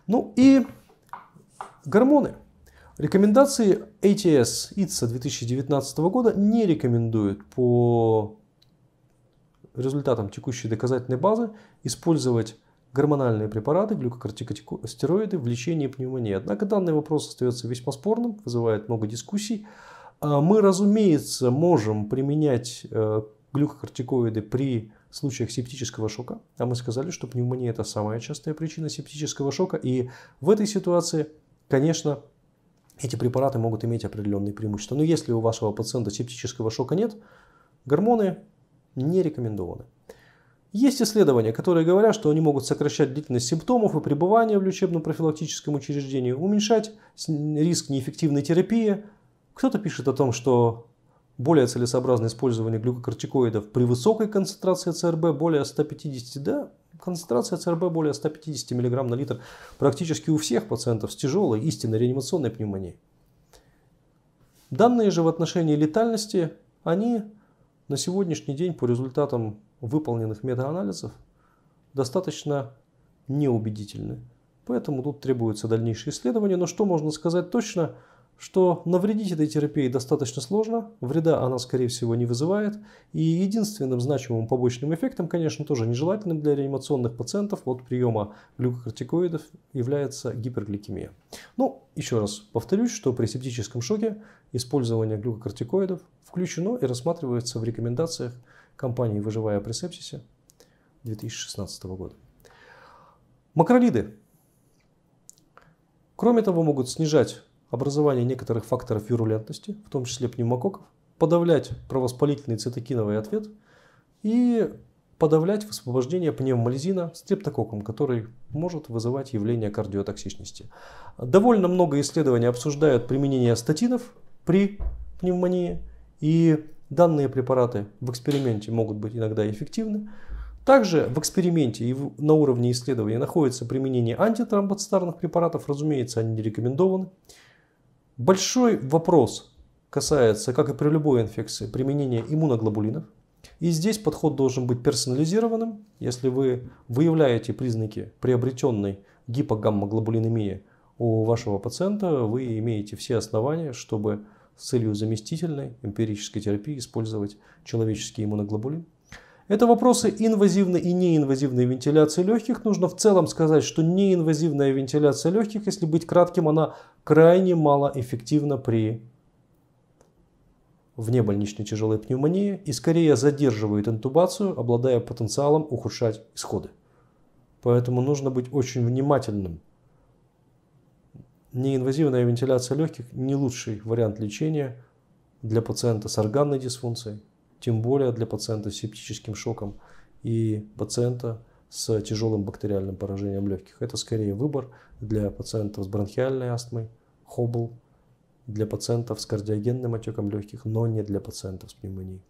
Ну и гормоны. Рекомендации ATS ИЦА 2019 года не рекомендуют по результатам текущей доказательной базы использовать гормональные препараты, глюкокортикостероиды в лечении пневмонии. Однако данный вопрос остается весьма спорным, вызывает много дискуссий. А, мы, разумеется, можем применять э, глюкокортикоиды при случаях септического шока. А мы сказали, что пневмония – это самая частая причина септического шока. И в этой ситуации, конечно, эти препараты могут иметь определенные преимущества. Но если у вашего пациента септического шока нет, гормоны не рекомендованы. Есть исследования, которые говорят, что они могут сокращать длительность симптомов и пребывания в лечебно-профилактическом учреждении, уменьшать риск неэффективной терапии. Кто-то пишет о том, что более целесообразное использование глюкокортикоидов при высокой концентрации ЦРБ более 150, да, концентрация ЦРБ более 150 мг на литр практически у всех пациентов с тяжелой истинной реанимационной пневмонией. Данные же в отношении летальности, они на сегодняшний день по результатам выполненных метаанализов достаточно неубедительны. Поэтому тут требуются дальнейшие исследования. Но что можно сказать точно, что навредить этой терапии достаточно сложно, вреда она, скорее всего, не вызывает. И единственным значимым побочным эффектом, конечно, тоже нежелательным для реанимационных пациентов от приема глюкокортикоидов является гипергликемия. Ну, еще раз повторюсь, что при септическом шоке использование глюкокортикоидов включено и рассматривается в рекомендациях компании «Выживая при сепсисе» 2016 года. Макролиды. Кроме того, могут снижать образование некоторых факторов вирулентности, в том числе пневмококков, подавлять провоспалительный цитокиновый ответ и подавлять высвобождение пневмолизина стрептококком, который может вызывать явление кардиотоксичности. Довольно много исследований обсуждают применение статинов при пневмонии. И данные препараты в эксперименте могут быть иногда эффективны. Также в эксперименте и на уровне исследования находится применение антитромбоцитарных препаратов. Разумеется, они не рекомендованы. Большой вопрос касается, как и при любой инфекции, применения иммуноглобулинов. И здесь подход должен быть персонализированным. Если вы выявляете признаки приобретенной гипогаммоглобулинемии у вашего пациента, вы имеете все основания, чтобы с целью заместительной эмпирической терапии использовать человеческие иммуноглобулин. Это вопросы инвазивной и неинвазивной вентиляции легких. Нужно в целом сказать, что неинвазивная вентиляция легких, если быть кратким, она крайне малоэффективна при внебольничной тяжелой пневмонии и скорее задерживает интубацию, обладая потенциалом ухудшать исходы. Поэтому нужно быть очень внимательным неинвазивная вентиляция легких не лучший вариант лечения для пациента с органной дисфункцией, тем более для пациента с септическим шоком и пациента с тяжелым бактериальным поражением легких. Это скорее выбор для пациентов с бронхиальной астмой, хобл, для пациентов с кардиогенным отеком легких, но не для пациентов с пневмонией.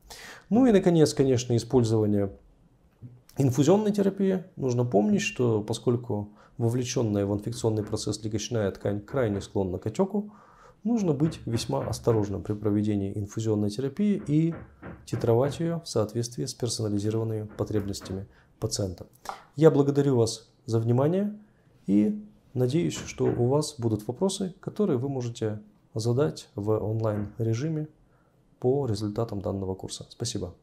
Ну и, наконец, конечно, использование инфузионной терапии. Нужно помнить, что поскольку вовлеченная в инфекционный процесс легочная ткань крайне склонна к отеку, нужно быть весьма осторожным при проведении инфузионной терапии и титровать ее в соответствии с персонализированными потребностями пациента. Я благодарю вас за внимание и надеюсь, что у вас будут вопросы, которые вы можете задать в онлайн режиме по результатам данного курса. Спасибо.